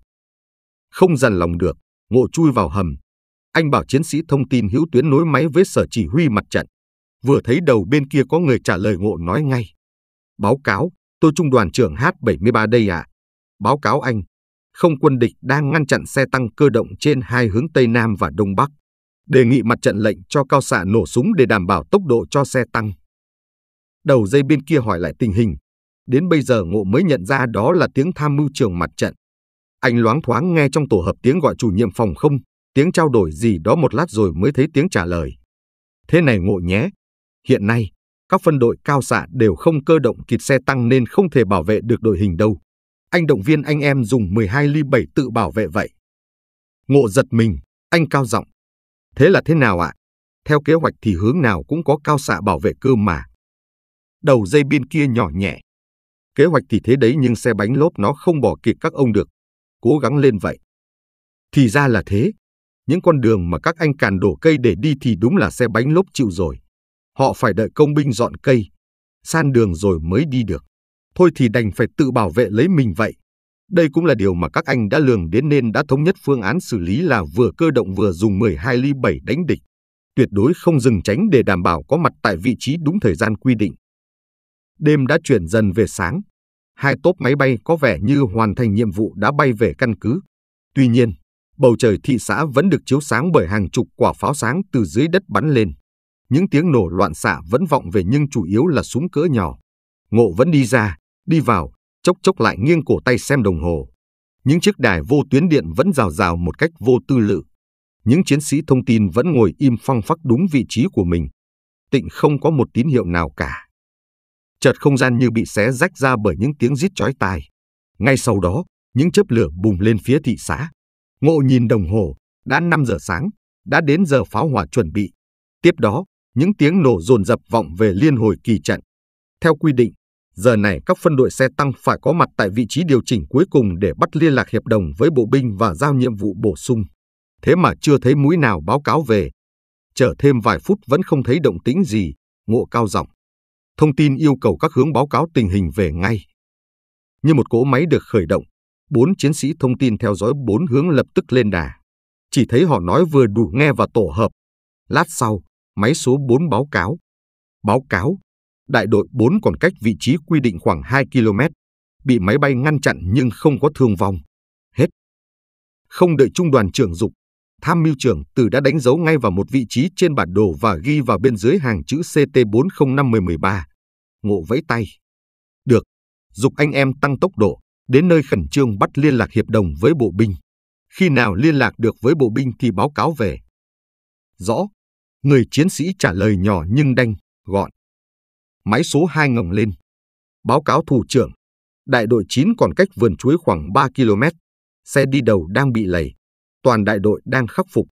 Không dằn lòng được, ngộ chui vào hầm. Anh bảo chiến sĩ thông tin hữu tuyến nối máy với sở chỉ huy mặt trận. Vừa thấy đầu bên kia có người trả lời ngộ nói ngay. Báo cáo, tôi trung đoàn trưởng H-73 đây ạ. À. Báo cáo anh, không quân địch đang ngăn chặn xe tăng cơ động trên hai hướng Tây Nam và Đông Bắc đề nghị mặt trận lệnh cho cao xạ nổ súng để đảm bảo tốc độ cho xe tăng. Đầu dây bên kia hỏi lại tình hình, đến bây giờ ngộ mới nhận ra đó là tiếng tham mưu trường mặt trận. Anh loáng thoáng nghe trong tổ hợp tiếng gọi chủ nhiệm phòng không, tiếng trao đổi gì đó một lát rồi mới thấy tiếng trả lời. Thế này ngộ nhé, hiện nay các phân đội cao xạ đều không cơ động kịp xe tăng nên không thể bảo vệ được đội hình đâu. Anh động viên anh em dùng 12 ly 7 tự bảo vệ vậy. Ngộ giật mình, anh cao giọng, Thế là thế nào ạ? Theo kế hoạch thì hướng nào cũng có cao xạ bảo vệ cơ mà. Đầu dây bên kia nhỏ nhẹ. Kế hoạch thì thế đấy nhưng xe bánh lốp nó không bỏ kịp các ông được. Cố gắng lên vậy. Thì ra là thế. Những con đường mà các anh càn đổ cây để đi thì đúng là xe bánh lốp chịu rồi. Họ phải đợi công binh dọn cây, san đường rồi mới đi được. Thôi thì đành phải tự bảo vệ lấy mình vậy. Đây cũng là điều mà các anh đã lường đến nên đã thống nhất phương án xử lý là vừa cơ động vừa dùng 12 ly 7 đánh địch, tuyệt đối không dừng tránh để đảm bảo có mặt tại vị trí đúng thời gian quy định. Đêm đã chuyển dần về sáng, hai tốp máy bay có vẻ như hoàn thành nhiệm vụ đã bay về căn cứ. Tuy nhiên, bầu trời thị xã vẫn được chiếu sáng bởi hàng chục quả pháo sáng từ dưới đất bắn lên. Những tiếng nổ loạn xạ vẫn vọng về nhưng chủ yếu là súng cỡ nhỏ. Ngộ vẫn đi ra, đi vào, chốc chốc lại nghiêng cổ tay xem đồng hồ. Những chiếc đài vô tuyến điện vẫn rào rào một cách vô tư lự. Những chiến sĩ thông tin vẫn ngồi im phăng phắc đúng vị trí của mình. Tịnh không có một tín hiệu nào cả. Chợt không gian như bị xé rách ra bởi những tiếng rít chói tai. Ngay sau đó, những chớp lửa bùng lên phía thị xã. Ngộ nhìn đồng hồ, đã 5 giờ sáng, đã đến giờ pháo hỏa chuẩn bị. Tiếp đó, những tiếng nổ dồn dập vọng về liên hồi kỳ trận. Theo quy định, Giờ này các phân đội xe tăng phải có mặt tại vị trí điều chỉnh cuối cùng để bắt liên lạc hiệp đồng với bộ binh và giao nhiệm vụ bổ sung. Thế mà chưa thấy mũi nào báo cáo về. Chờ thêm vài phút vẫn không thấy động tĩnh gì, ngộ cao giọng. Thông tin yêu cầu các hướng báo cáo tình hình về ngay. Như một cỗ máy được khởi động, bốn chiến sĩ thông tin theo dõi bốn hướng lập tức lên đà. Chỉ thấy họ nói vừa đủ nghe và tổ hợp. Lát sau, máy số 4 báo cáo. Báo cáo, đại đội 4 còn cách vị trí quy định khoảng 2 km, bị máy bay ngăn chặn nhưng không có thương vong. Hết. Không đợi trung đoàn trưởng dục, tham mưu trưởng từ đã đánh dấu ngay vào một vị trí trên bản đồ và ghi vào bên dưới hàng chữ CT405113. Ngộ vẫy tay. Được, dục anh em tăng tốc độ, đến nơi khẩn trương bắt liên lạc hiệp đồng với bộ binh. Khi nào liên lạc được với bộ binh thì báo cáo về. Rõ, người chiến sĩ trả lời nhỏ nhưng đanh, gọn máy số 2 ngẩng lên. Báo cáo thủ trưởng, đại đội 9 còn cách vườn chuối khoảng 3 km, xe đi đầu đang bị lầy, toàn đại đội đang khắc phục.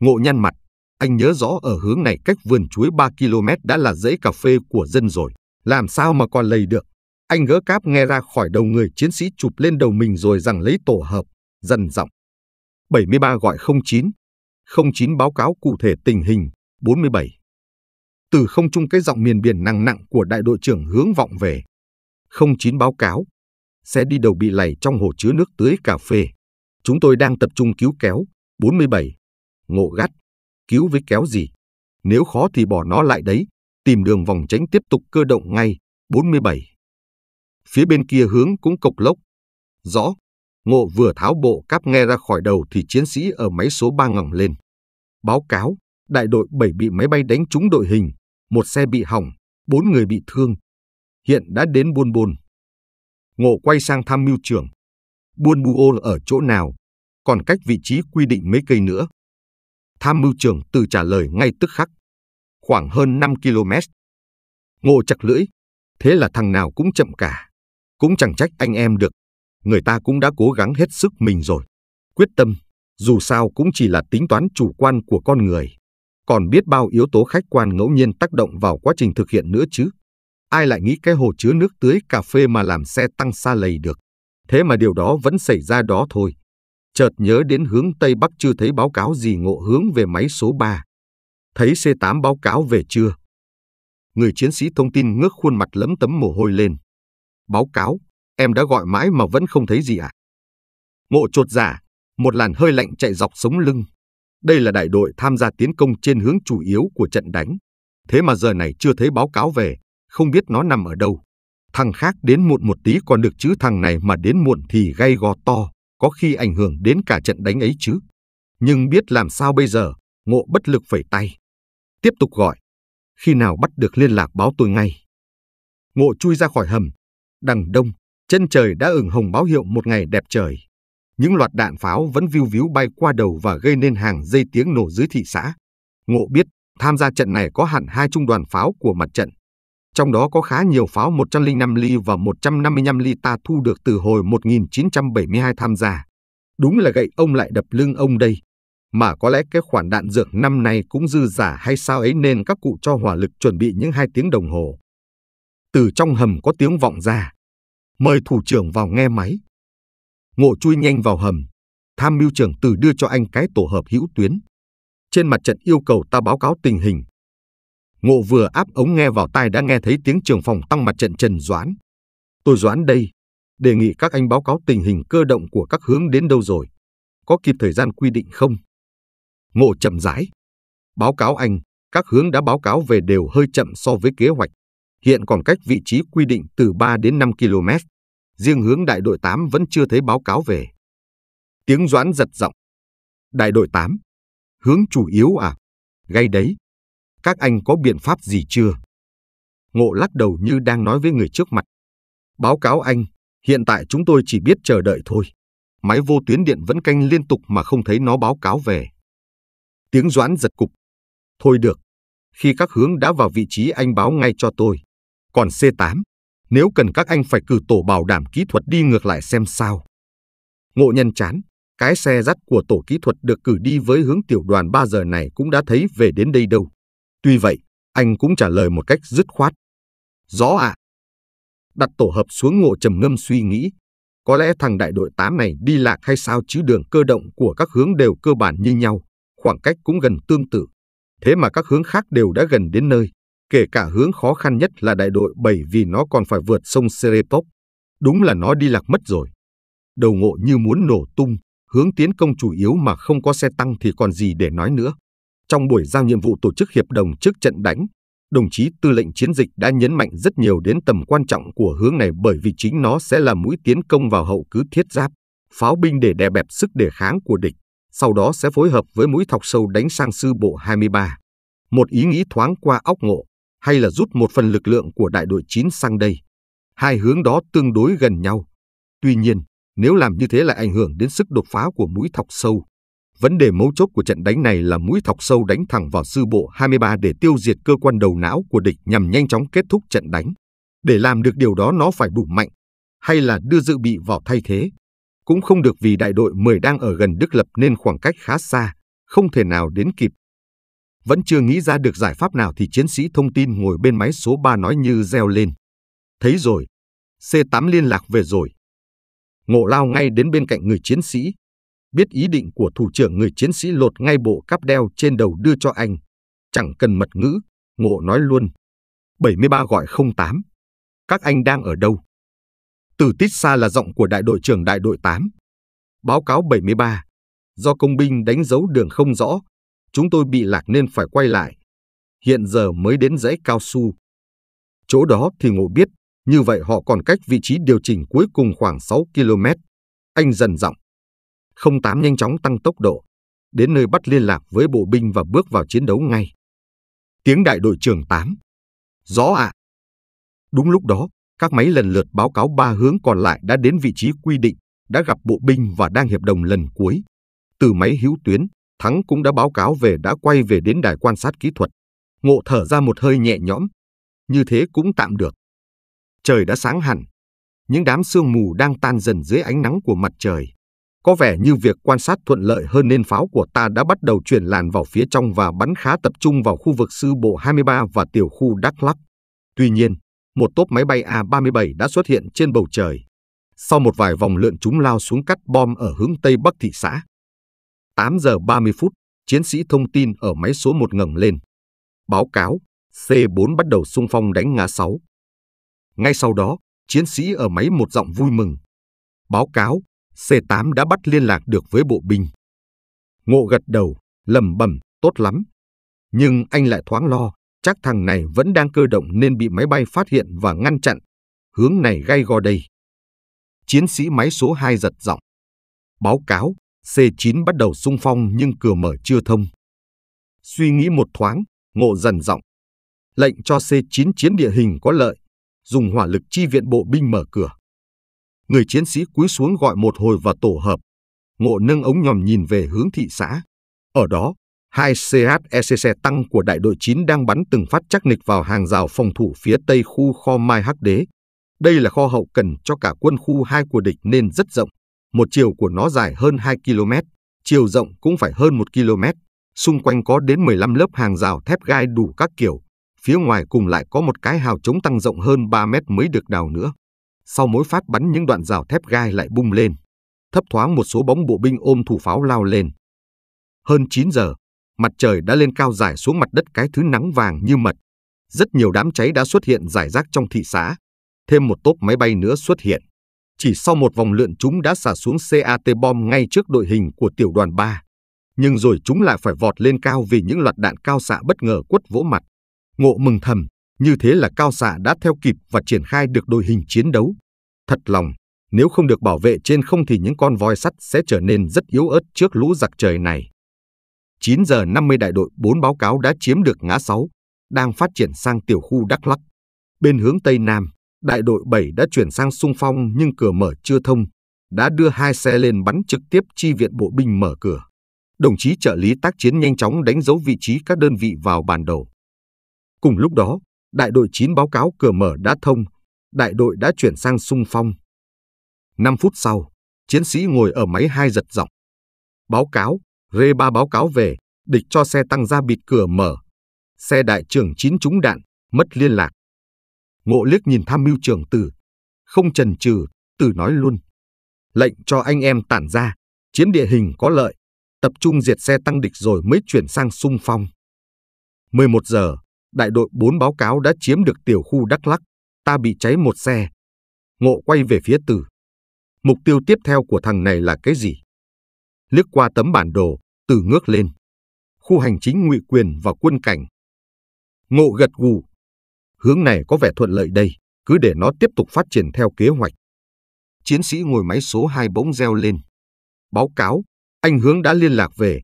Ngộ nhăn mặt, anh nhớ rõ ở hướng này cách vườn chuối 3 km đã là rẫy cà phê của dân rồi, làm sao mà còn lầy được. Anh gỡ cáp nghe ra khỏi đầu người chiến sĩ chụp lên đầu mình rồi rằng lấy tổ hợp, dần giọng. 73 gọi 09, 09 báo cáo cụ thể tình hình, 47 từ không trung cái giọng miền biển nặng nặng của đại đội trưởng hướng vọng về. không chín báo cáo, sẽ đi đầu bị lầy trong hồ chứa nước tưới cà phê. Chúng tôi đang tập trung cứu kéo, 47. Ngộ gắt, cứu với kéo gì? Nếu khó thì bỏ nó lại đấy, tìm đường vòng tránh tiếp tục cơ động ngay, 47. Phía bên kia hướng cũng cộc lốc. Rõ, ngộ vừa tháo bộ cáp nghe ra khỏi đầu thì chiến sĩ ở máy số 3 ngẩng lên. Báo cáo, đại đội 7 bị máy bay đánh trúng đội hình, một xe bị hỏng, bốn người bị thương. Hiện đã đến Buôn Bôn. Ngộ quay sang tham mưu trưởng. Buôn Buôn ở chỗ nào? Còn cách vị trí quy định mấy cây nữa? Tham mưu trưởng từ trả lời ngay tức khắc. Khoảng hơn 5 km. Ngộ chặt lưỡi. Thế là thằng nào cũng chậm cả. Cũng chẳng trách anh em được. Người ta cũng đã cố gắng hết sức mình rồi. Quyết tâm, dù sao cũng chỉ là tính toán chủ quan của con người còn biết bao yếu tố khách quan ngẫu nhiên tác động vào quá trình thực hiện nữa chứ. Ai lại nghĩ cái hồ chứa nước tưới cà phê mà làm xe tăng xa lầy được. Thế mà điều đó vẫn xảy ra đó thôi. Chợt nhớ đến hướng Tây Bắc chưa thấy báo cáo gì ngộ hướng về máy số 3. Thấy C8 báo cáo về chưa? Người chiến sĩ thông tin ngước khuôn mặt lấm tấm mồ hôi lên. Báo cáo, em đã gọi mãi mà vẫn không thấy gì à? Ngộ trột giả, dạ, một làn hơi lạnh chạy dọc sống lưng, đây là đại đội tham gia tiến công trên hướng chủ yếu của trận đánh. Thế mà giờ này chưa thấy báo cáo về, không biết nó nằm ở đâu. Thằng khác đến muộn một tí còn được chứ thằng này mà đến muộn thì gây gò to, có khi ảnh hưởng đến cả trận đánh ấy chứ. Nhưng biết làm sao bây giờ, ngộ bất lực phẩy tay. Tiếp tục gọi, khi nào bắt được liên lạc báo tôi ngay. Ngộ chui ra khỏi hầm, đằng đông, chân trời đã ửng hồng báo hiệu một ngày đẹp trời những loạt đạn pháo vẫn viu víu bay qua đầu và gây nên hàng dây tiếng nổ dưới thị xã. Ngộ biết, tham gia trận này có hẳn hai trung đoàn pháo của mặt trận. Trong đó có khá nhiều pháo 105 ly và 155 ly ta thu được từ hồi 1972 tham gia. Đúng là gậy ông lại đập lưng ông đây. Mà có lẽ cái khoản đạn dược năm nay cũng dư giả hay sao ấy nên các cụ cho hỏa lực chuẩn bị những hai tiếng đồng hồ. Từ trong hầm có tiếng vọng ra. Mời thủ trưởng vào nghe máy. Ngộ chui nhanh vào hầm. Tham mưu trưởng từ đưa cho anh cái tổ hợp hữu tuyến. Trên mặt trận yêu cầu ta báo cáo tình hình. Ngộ vừa áp ống nghe vào tai đã nghe thấy tiếng trường phòng tăng mặt trận Trần Doãn. Tôi Doãn đây, đề nghị các anh báo cáo tình hình cơ động của các hướng đến đâu rồi. Có kịp thời gian quy định không? Ngộ chậm rãi. Báo cáo anh, các hướng đã báo cáo về đều hơi chậm so với kế hoạch. Hiện còn cách vị trí quy định từ 3 đến 5 km riêng hướng đại đội 8 vẫn chưa thấy báo cáo về. Tiếng Doãn giật giọng. Đại đội 8, hướng chủ yếu à? Gây đấy. Các anh có biện pháp gì chưa? Ngộ lắc đầu như đang nói với người trước mặt. Báo cáo anh, hiện tại chúng tôi chỉ biết chờ đợi thôi. Máy vô tuyến điện vẫn canh liên tục mà không thấy nó báo cáo về. Tiếng Doãn giật cục. Thôi được, khi các hướng đã vào vị trí anh báo ngay cho tôi. Còn C8, nếu cần các anh phải cử tổ bảo đảm kỹ thuật đi ngược lại xem sao. Ngộ nhân chán, cái xe dắt của tổ kỹ thuật được cử đi với hướng tiểu đoàn 3 giờ này cũng đã thấy về đến đây đâu. Tuy vậy, anh cũng trả lời một cách dứt khoát. Rõ ạ. À. Đặt tổ hợp xuống ngộ trầm ngâm suy nghĩ. Có lẽ thằng đại đội 8 này đi lạc hay sao chứ đường cơ động của các hướng đều cơ bản như nhau, khoảng cách cũng gần tương tự. Thế mà các hướng khác đều đã gần đến nơi kể cả hướng khó khăn nhất là đại đội 7 vì nó còn phải vượt sông Seretop. Đúng là nó đi lạc mất rồi. Đầu ngộ như muốn nổ tung, hướng tiến công chủ yếu mà không có xe tăng thì còn gì để nói nữa. Trong buổi giao nhiệm vụ tổ chức hiệp đồng trước trận đánh, đồng chí tư lệnh chiến dịch đã nhấn mạnh rất nhiều đến tầm quan trọng của hướng này bởi vì chính nó sẽ là mũi tiến công vào hậu cứ thiết giáp, pháo binh để đè bẹp sức đề kháng của địch, sau đó sẽ phối hợp với mũi thọc sâu đánh sang sư bộ 23. Một ý nghĩ thoáng qua óc ngộ, hay là rút một phần lực lượng của đại đội 9 sang đây. Hai hướng đó tương đối gần nhau. Tuy nhiên, nếu làm như thế lại ảnh hưởng đến sức đột phá của mũi thọc sâu. Vấn đề mấu chốt của trận đánh này là mũi thọc sâu đánh thẳng vào sư bộ 23 để tiêu diệt cơ quan đầu não của địch nhằm nhanh chóng kết thúc trận đánh. Để làm được điều đó nó phải đủ mạnh, hay là đưa dự bị vào thay thế. Cũng không được vì đại đội 10 đang ở gần Đức Lập nên khoảng cách khá xa, không thể nào đến kịp vẫn chưa nghĩ ra được giải pháp nào thì chiến sĩ thông tin ngồi bên máy số 3 nói như reo lên. Thấy rồi, C8 liên lạc về rồi. Ngộ lao ngay đến bên cạnh người chiến sĩ. Biết ý định của thủ trưởng người chiến sĩ lột ngay bộ cáp đeo trên đầu đưa cho anh. Chẳng cần mật ngữ, ngộ nói luôn. 73 gọi 08. Các anh đang ở đâu? Từ tít xa là giọng của đại đội trưởng đại đội 8. Báo cáo 73. Do công binh đánh dấu đường không rõ, chúng tôi bị lạc nên phải quay lại. Hiện giờ mới đến dãy cao su. Chỗ đó thì ngộ biết, như vậy họ còn cách vị trí điều chỉnh cuối cùng khoảng 6 km. Anh dần giọng. không tám nhanh chóng tăng tốc độ, đến nơi bắt liên lạc với bộ binh và bước vào chiến đấu ngay. Tiếng đại đội trưởng 8. Rõ ạ. À. Đúng lúc đó, các máy lần lượt báo cáo ba hướng còn lại đã đến vị trí quy định, đã gặp bộ binh và đang hiệp đồng lần cuối. Từ máy hữu tuyến, Thắng cũng đã báo cáo về đã quay về đến đài quan sát kỹ thuật. Ngộ thở ra một hơi nhẹ nhõm. Như thế cũng tạm được. Trời đã sáng hẳn. Những đám sương mù đang tan dần dưới ánh nắng của mặt trời. Có vẻ như việc quan sát thuận lợi hơn nên pháo của ta đã bắt đầu chuyển làn vào phía trong và bắn khá tập trung vào khu vực sư bộ 23 và tiểu khu Đắk Lắk. Tuy nhiên, một tốp máy bay A-37 đã xuất hiện trên bầu trời. Sau một vài vòng lượn chúng lao xuống cắt bom ở hướng tây bắc thị xã, 8 giờ 30 phút, chiến sĩ thông tin ở máy số 1 ngẩng lên. Báo cáo, C4 bắt đầu xung phong đánh ngã 6. Ngay sau đó, chiến sĩ ở máy một giọng vui mừng. Báo cáo, C8 đã bắt liên lạc được với bộ binh. Ngộ gật đầu, lầm bầm, tốt lắm. Nhưng anh lại thoáng lo, chắc thằng này vẫn đang cơ động nên bị máy bay phát hiện và ngăn chặn. Hướng này gay go đây. Chiến sĩ máy số 2 giật giọng. Báo cáo, C9 bắt đầu sung phong nhưng cửa mở chưa thông. Suy nghĩ một thoáng, ngộ dần giọng. Lệnh cho C9 chiến địa hình có lợi, dùng hỏa lực chi viện bộ binh mở cửa. Người chiến sĩ cúi xuống gọi một hồi và tổ hợp. Ngộ nâng ống nhòm nhìn về hướng thị xã. Ở đó, hai CHECC e tăng của đại đội 9 đang bắn từng phát chắc nịch vào hàng rào phòng thủ phía tây khu kho Mai Hắc Đế. Đây là kho hậu cần cho cả quân khu 2 của địch nên rất rộng, một chiều của nó dài hơn 2 km, chiều rộng cũng phải hơn 1 km, xung quanh có đến 15 lớp hàng rào thép gai đủ các kiểu, phía ngoài cùng lại có một cái hào chống tăng rộng hơn 3 mét mới được đào nữa. Sau mỗi phát bắn những đoạn rào thép gai lại bung lên, thấp thoáng một số bóng bộ binh ôm thủ pháo lao lên. Hơn 9 giờ, mặt trời đã lên cao dài xuống mặt đất cái thứ nắng vàng như mật. Rất nhiều đám cháy đã xuất hiện rải rác trong thị xã. Thêm một tốp máy bay nữa xuất hiện. Chỉ sau một vòng lượn chúng đã xả xuống CAT bom ngay trước đội hình của tiểu đoàn 3. Nhưng rồi chúng lại phải vọt lên cao vì những loạt đạn cao xạ bất ngờ quất vỗ mặt. Ngộ mừng thầm, như thế là cao xạ đã theo kịp và triển khai được đội hình chiến đấu. Thật lòng, nếu không được bảo vệ trên không thì những con voi sắt sẽ trở nên rất yếu ớt trước lũ giặc trời này. 9 giờ 50 đại đội 4 báo cáo đã chiếm được ngã 6, đang phát triển sang tiểu khu Đắk Lắk. Bên hướng Tây Nam, đại đội 7 đã chuyển sang sung phong nhưng cửa mở chưa thông, đã đưa hai xe lên bắn trực tiếp chi viện bộ binh mở cửa. Đồng chí trợ lý tác chiến nhanh chóng đánh dấu vị trí các đơn vị vào bản đồ. Cùng lúc đó, đại đội 9 báo cáo cửa mở đã thông, đại đội đã chuyển sang sung phong. 5 phút sau, chiến sĩ ngồi ở máy hai giật giọng. Báo cáo, rê ba báo cáo về, địch cho xe tăng ra bịt cửa mở. Xe đại trưởng 9 trúng đạn, mất liên lạc. Ngộ liếc nhìn tham mưu trưởng tử. Không chần chừ, tử nói luôn. Lệnh cho anh em tản ra, chiếm địa hình có lợi, tập trung diệt xe tăng địch rồi mới chuyển sang sung phong. 11 giờ, đại đội 4 báo cáo đã chiếm được tiểu khu Đắk Lắc, ta bị cháy một xe. Ngộ quay về phía tử. Mục tiêu tiếp theo của thằng này là cái gì? Liếc qua tấm bản đồ, tử ngước lên. Khu hành chính ngụy quyền và quân cảnh. Ngộ gật gù, Hướng này có vẻ thuận lợi đây, cứ để nó tiếp tục phát triển theo kế hoạch. Chiến sĩ ngồi máy số 2 bỗng reo lên. Báo cáo, anh Hướng đã liên lạc về.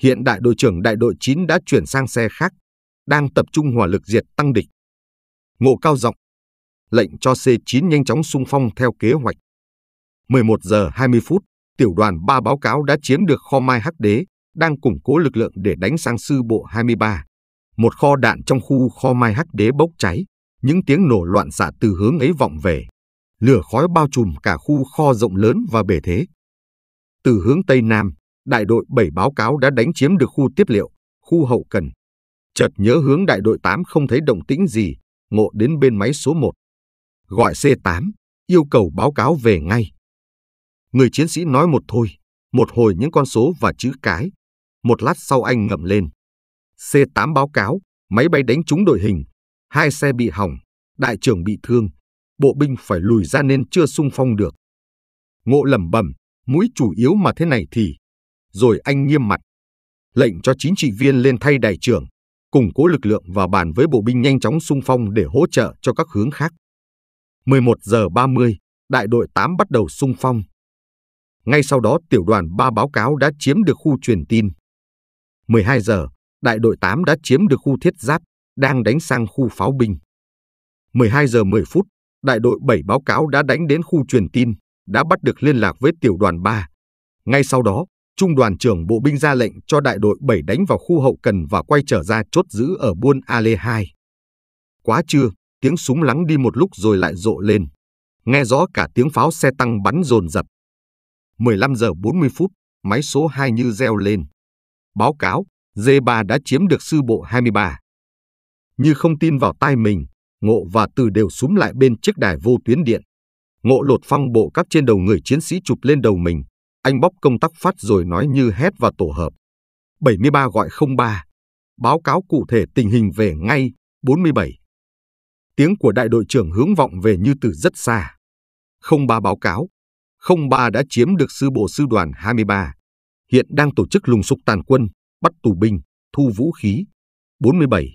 Hiện đại đội trưởng đại đội 9 đã chuyển sang xe khác, đang tập trung hỏa lực diệt tăng địch. Ngộ cao giọng lệnh cho C9 nhanh chóng xung phong theo kế hoạch. 11 giờ 20 phút, tiểu đoàn 3 báo cáo đã chiếm được kho mai Hắc Đế, đang củng cố lực lượng để đánh sang sư bộ 23 một kho đạn trong khu kho Mai Hắc Đế bốc cháy, những tiếng nổ loạn xạ từ hướng ấy vọng về. Lửa khói bao trùm cả khu kho rộng lớn và bể thế. Từ hướng Tây Nam, đại đội 7 báo cáo đã đánh chiếm được khu tiếp liệu, khu hậu cần. Chợt nhớ hướng đại đội 8 không thấy động tĩnh gì, ngộ đến bên máy số 1. Gọi C8, yêu cầu báo cáo về ngay. Người chiến sĩ nói một thôi, một hồi những con số và chữ cái. Một lát sau anh ngậm lên, C-8 báo cáo, máy bay đánh trúng đội hình, hai xe bị hỏng, đại trưởng bị thương, bộ binh phải lùi ra nên chưa sung phong được. Ngộ lẩm bẩm, mũi chủ yếu mà thế này thì. Rồi anh nghiêm mặt. Lệnh cho chính trị viên lên thay đại trưởng, củng cố lực lượng và bàn với bộ binh nhanh chóng sung phong để hỗ trợ cho các hướng khác. 11 giờ 30, đại đội 8 bắt đầu sung phong. Ngay sau đó tiểu đoàn 3 báo cáo đã chiếm được khu truyền tin. 12 giờ, đại đội 8 đã chiếm được khu thiết giáp, đang đánh sang khu pháo binh. 12 giờ 10 phút, đại đội 7 báo cáo đã đánh đến khu truyền tin, đã bắt được liên lạc với tiểu đoàn 3. Ngay sau đó, Trung đoàn trưởng bộ binh ra lệnh cho đại đội 7 đánh vào khu hậu cần và quay trở ra chốt giữ ở Buôn Ale 2. Quá trưa, tiếng súng lắng đi một lúc rồi lại rộ lên. Nghe rõ cả tiếng pháo xe tăng bắn dồn dập. 15 giờ 40 phút, máy số 2 như reo lên. Báo cáo, D3 đã chiếm được sư bộ 23. Như không tin vào tai mình, Ngộ và Từ đều súm lại bên chiếc đài vô tuyến điện. Ngộ lột phong bộ các trên đầu người chiến sĩ chụp lên đầu mình. Anh bóc công tắc phát rồi nói như hét vào tổ hợp. 73 gọi 03. Báo cáo cụ thể tình hình về ngay 47. Tiếng của đại đội trưởng hướng vọng về như từ rất xa. 03 báo cáo. 03 đã chiếm được sư bộ sư đoàn 23. Hiện đang tổ chức lùng sục tàn quân, bắt tù binh, thu vũ khí. 47.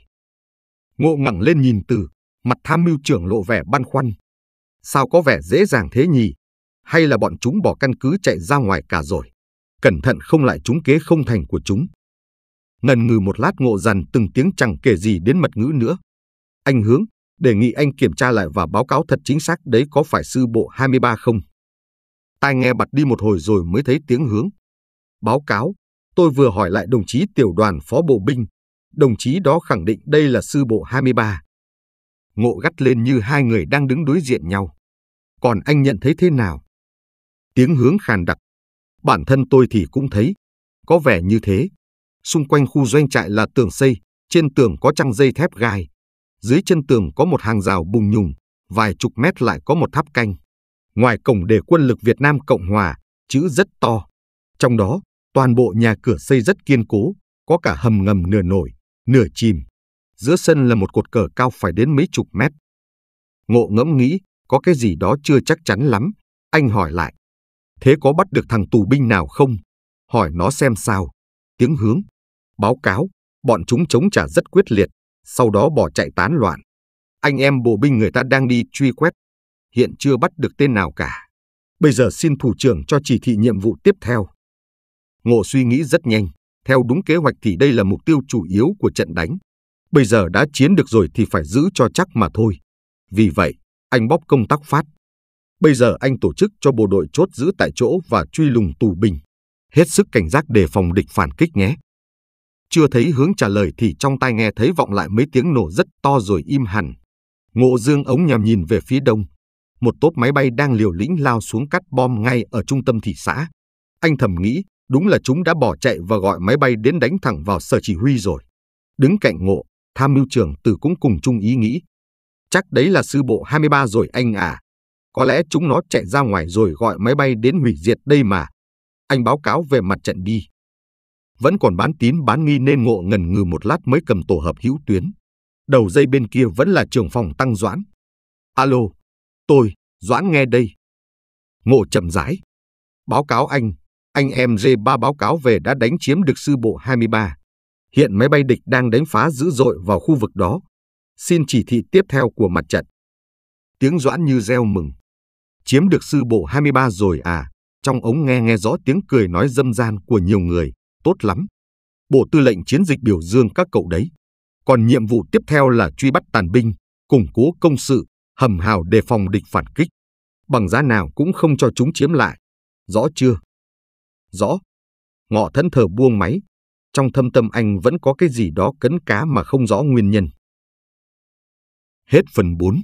Ngộ ngẩng lên nhìn từ, mặt tham mưu trưởng lộ vẻ băn khoăn. Sao có vẻ dễ dàng thế nhỉ? Hay là bọn chúng bỏ căn cứ chạy ra ngoài cả rồi? Cẩn thận không lại chúng kế không thành của chúng. Ngần ngừ một lát ngộ dằn từng tiếng chẳng kể gì đến mật ngữ nữa. Anh hướng, đề nghị anh kiểm tra lại và báo cáo thật chính xác đấy có phải sư bộ 23 không? Tai nghe bật đi một hồi rồi mới thấy tiếng hướng. Báo cáo, Tôi vừa hỏi lại đồng chí tiểu đoàn phó bộ binh, đồng chí đó khẳng định đây là sư bộ 23. Ngộ gắt lên như hai người đang đứng đối diện nhau. Còn anh nhận thấy thế nào? Tiếng hướng khàn đặc. Bản thân tôi thì cũng thấy. Có vẻ như thế. Xung quanh khu doanh trại là tường xây, trên tường có trăng dây thép gai. Dưới chân tường có một hàng rào bùng nhùng, vài chục mét lại có một tháp canh. Ngoài cổng để quân lực Việt Nam Cộng Hòa, chữ rất to. Trong đó, Toàn bộ nhà cửa xây rất kiên cố, có cả hầm ngầm nửa nổi, nửa chìm. Giữa sân là một cột cờ cao phải đến mấy chục mét. Ngộ ngẫm nghĩ, có cái gì đó chưa chắc chắn lắm. Anh hỏi lại, thế có bắt được thằng tù binh nào không? Hỏi nó xem sao. Tiếng hướng, báo cáo, bọn chúng chống trả rất quyết liệt, sau đó bỏ chạy tán loạn. Anh em bộ binh người ta đang đi truy quét, hiện chưa bắt được tên nào cả. Bây giờ xin thủ trưởng cho chỉ thị nhiệm vụ tiếp theo. Ngộ suy nghĩ rất nhanh, theo đúng kế hoạch thì đây là mục tiêu chủ yếu của trận đánh. Bây giờ đã chiến được rồi thì phải giữ cho chắc mà thôi. Vì vậy, anh bóp công tắc phát. Bây giờ anh tổ chức cho bộ đội chốt giữ tại chỗ và truy lùng tù binh. Hết sức cảnh giác đề phòng địch phản kích nhé. Chưa thấy hướng trả lời thì trong tai nghe thấy vọng lại mấy tiếng nổ rất to rồi im hẳn. Ngộ dương ống nhòm nhìn về phía đông. Một tốp máy bay đang liều lĩnh lao xuống cắt bom ngay ở trung tâm thị xã. Anh thầm nghĩ, Đúng là chúng đã bỏ chạy và gọi máy bay đến đánh thẳng vào sở chỉ huy rồi. Đứng cạnh ngộ, tham mưu trưởng tử cũng cùng chung ý nghĩ. Chắc đấy là sư bộ 23 rồi anh à. Có lẽ chúng nó chạy ra ngoài rồi gọi máy bay đến hủy diệt đây mà. Anh báo cáo về mặt trận đi. Vẫn còn bán tín bán nghi nên ngộ ngần ngừ một lát mới cầm tổ hợp hữu tuyến. Đầu dây bên kia vẫn là trưởng phòng Tăng Doãn. Alo, tôi, Doãn nghe đây. Ngộ chậm rãi. Báo cáo anh, anh em j 3 báo cáo về đã đánh chiếm được sư bộ 23. Hiện máy bay địch đang đánh phá dữ dội vào khu vực đó. Xin chỉ thị tiếp theo của mặt trận. Tiếng doãn như reo mừng. Chiếm được sư bộ 23 rồi à, trong ống nghe nghe rõ tiếng cười nói dâm gian của nhiều người, tốt lắm. Bộ tư lệnh chiến dịch biểu dương các cậu đấy. Còn nhiệm vụ tiếp theo là truy bắt tàn binh, củng cố công sự, hầm hào đề phòng địch phản kích. Bằng giá nào cũng không cho chúng chiếm lại. Rõ chưa? rõ. Ngọ thẫn thờ buông máy, trong thâm tâm anh vẫn có cái gì đó cấn cá mà không rõ nguyên nhân. Hết phần 4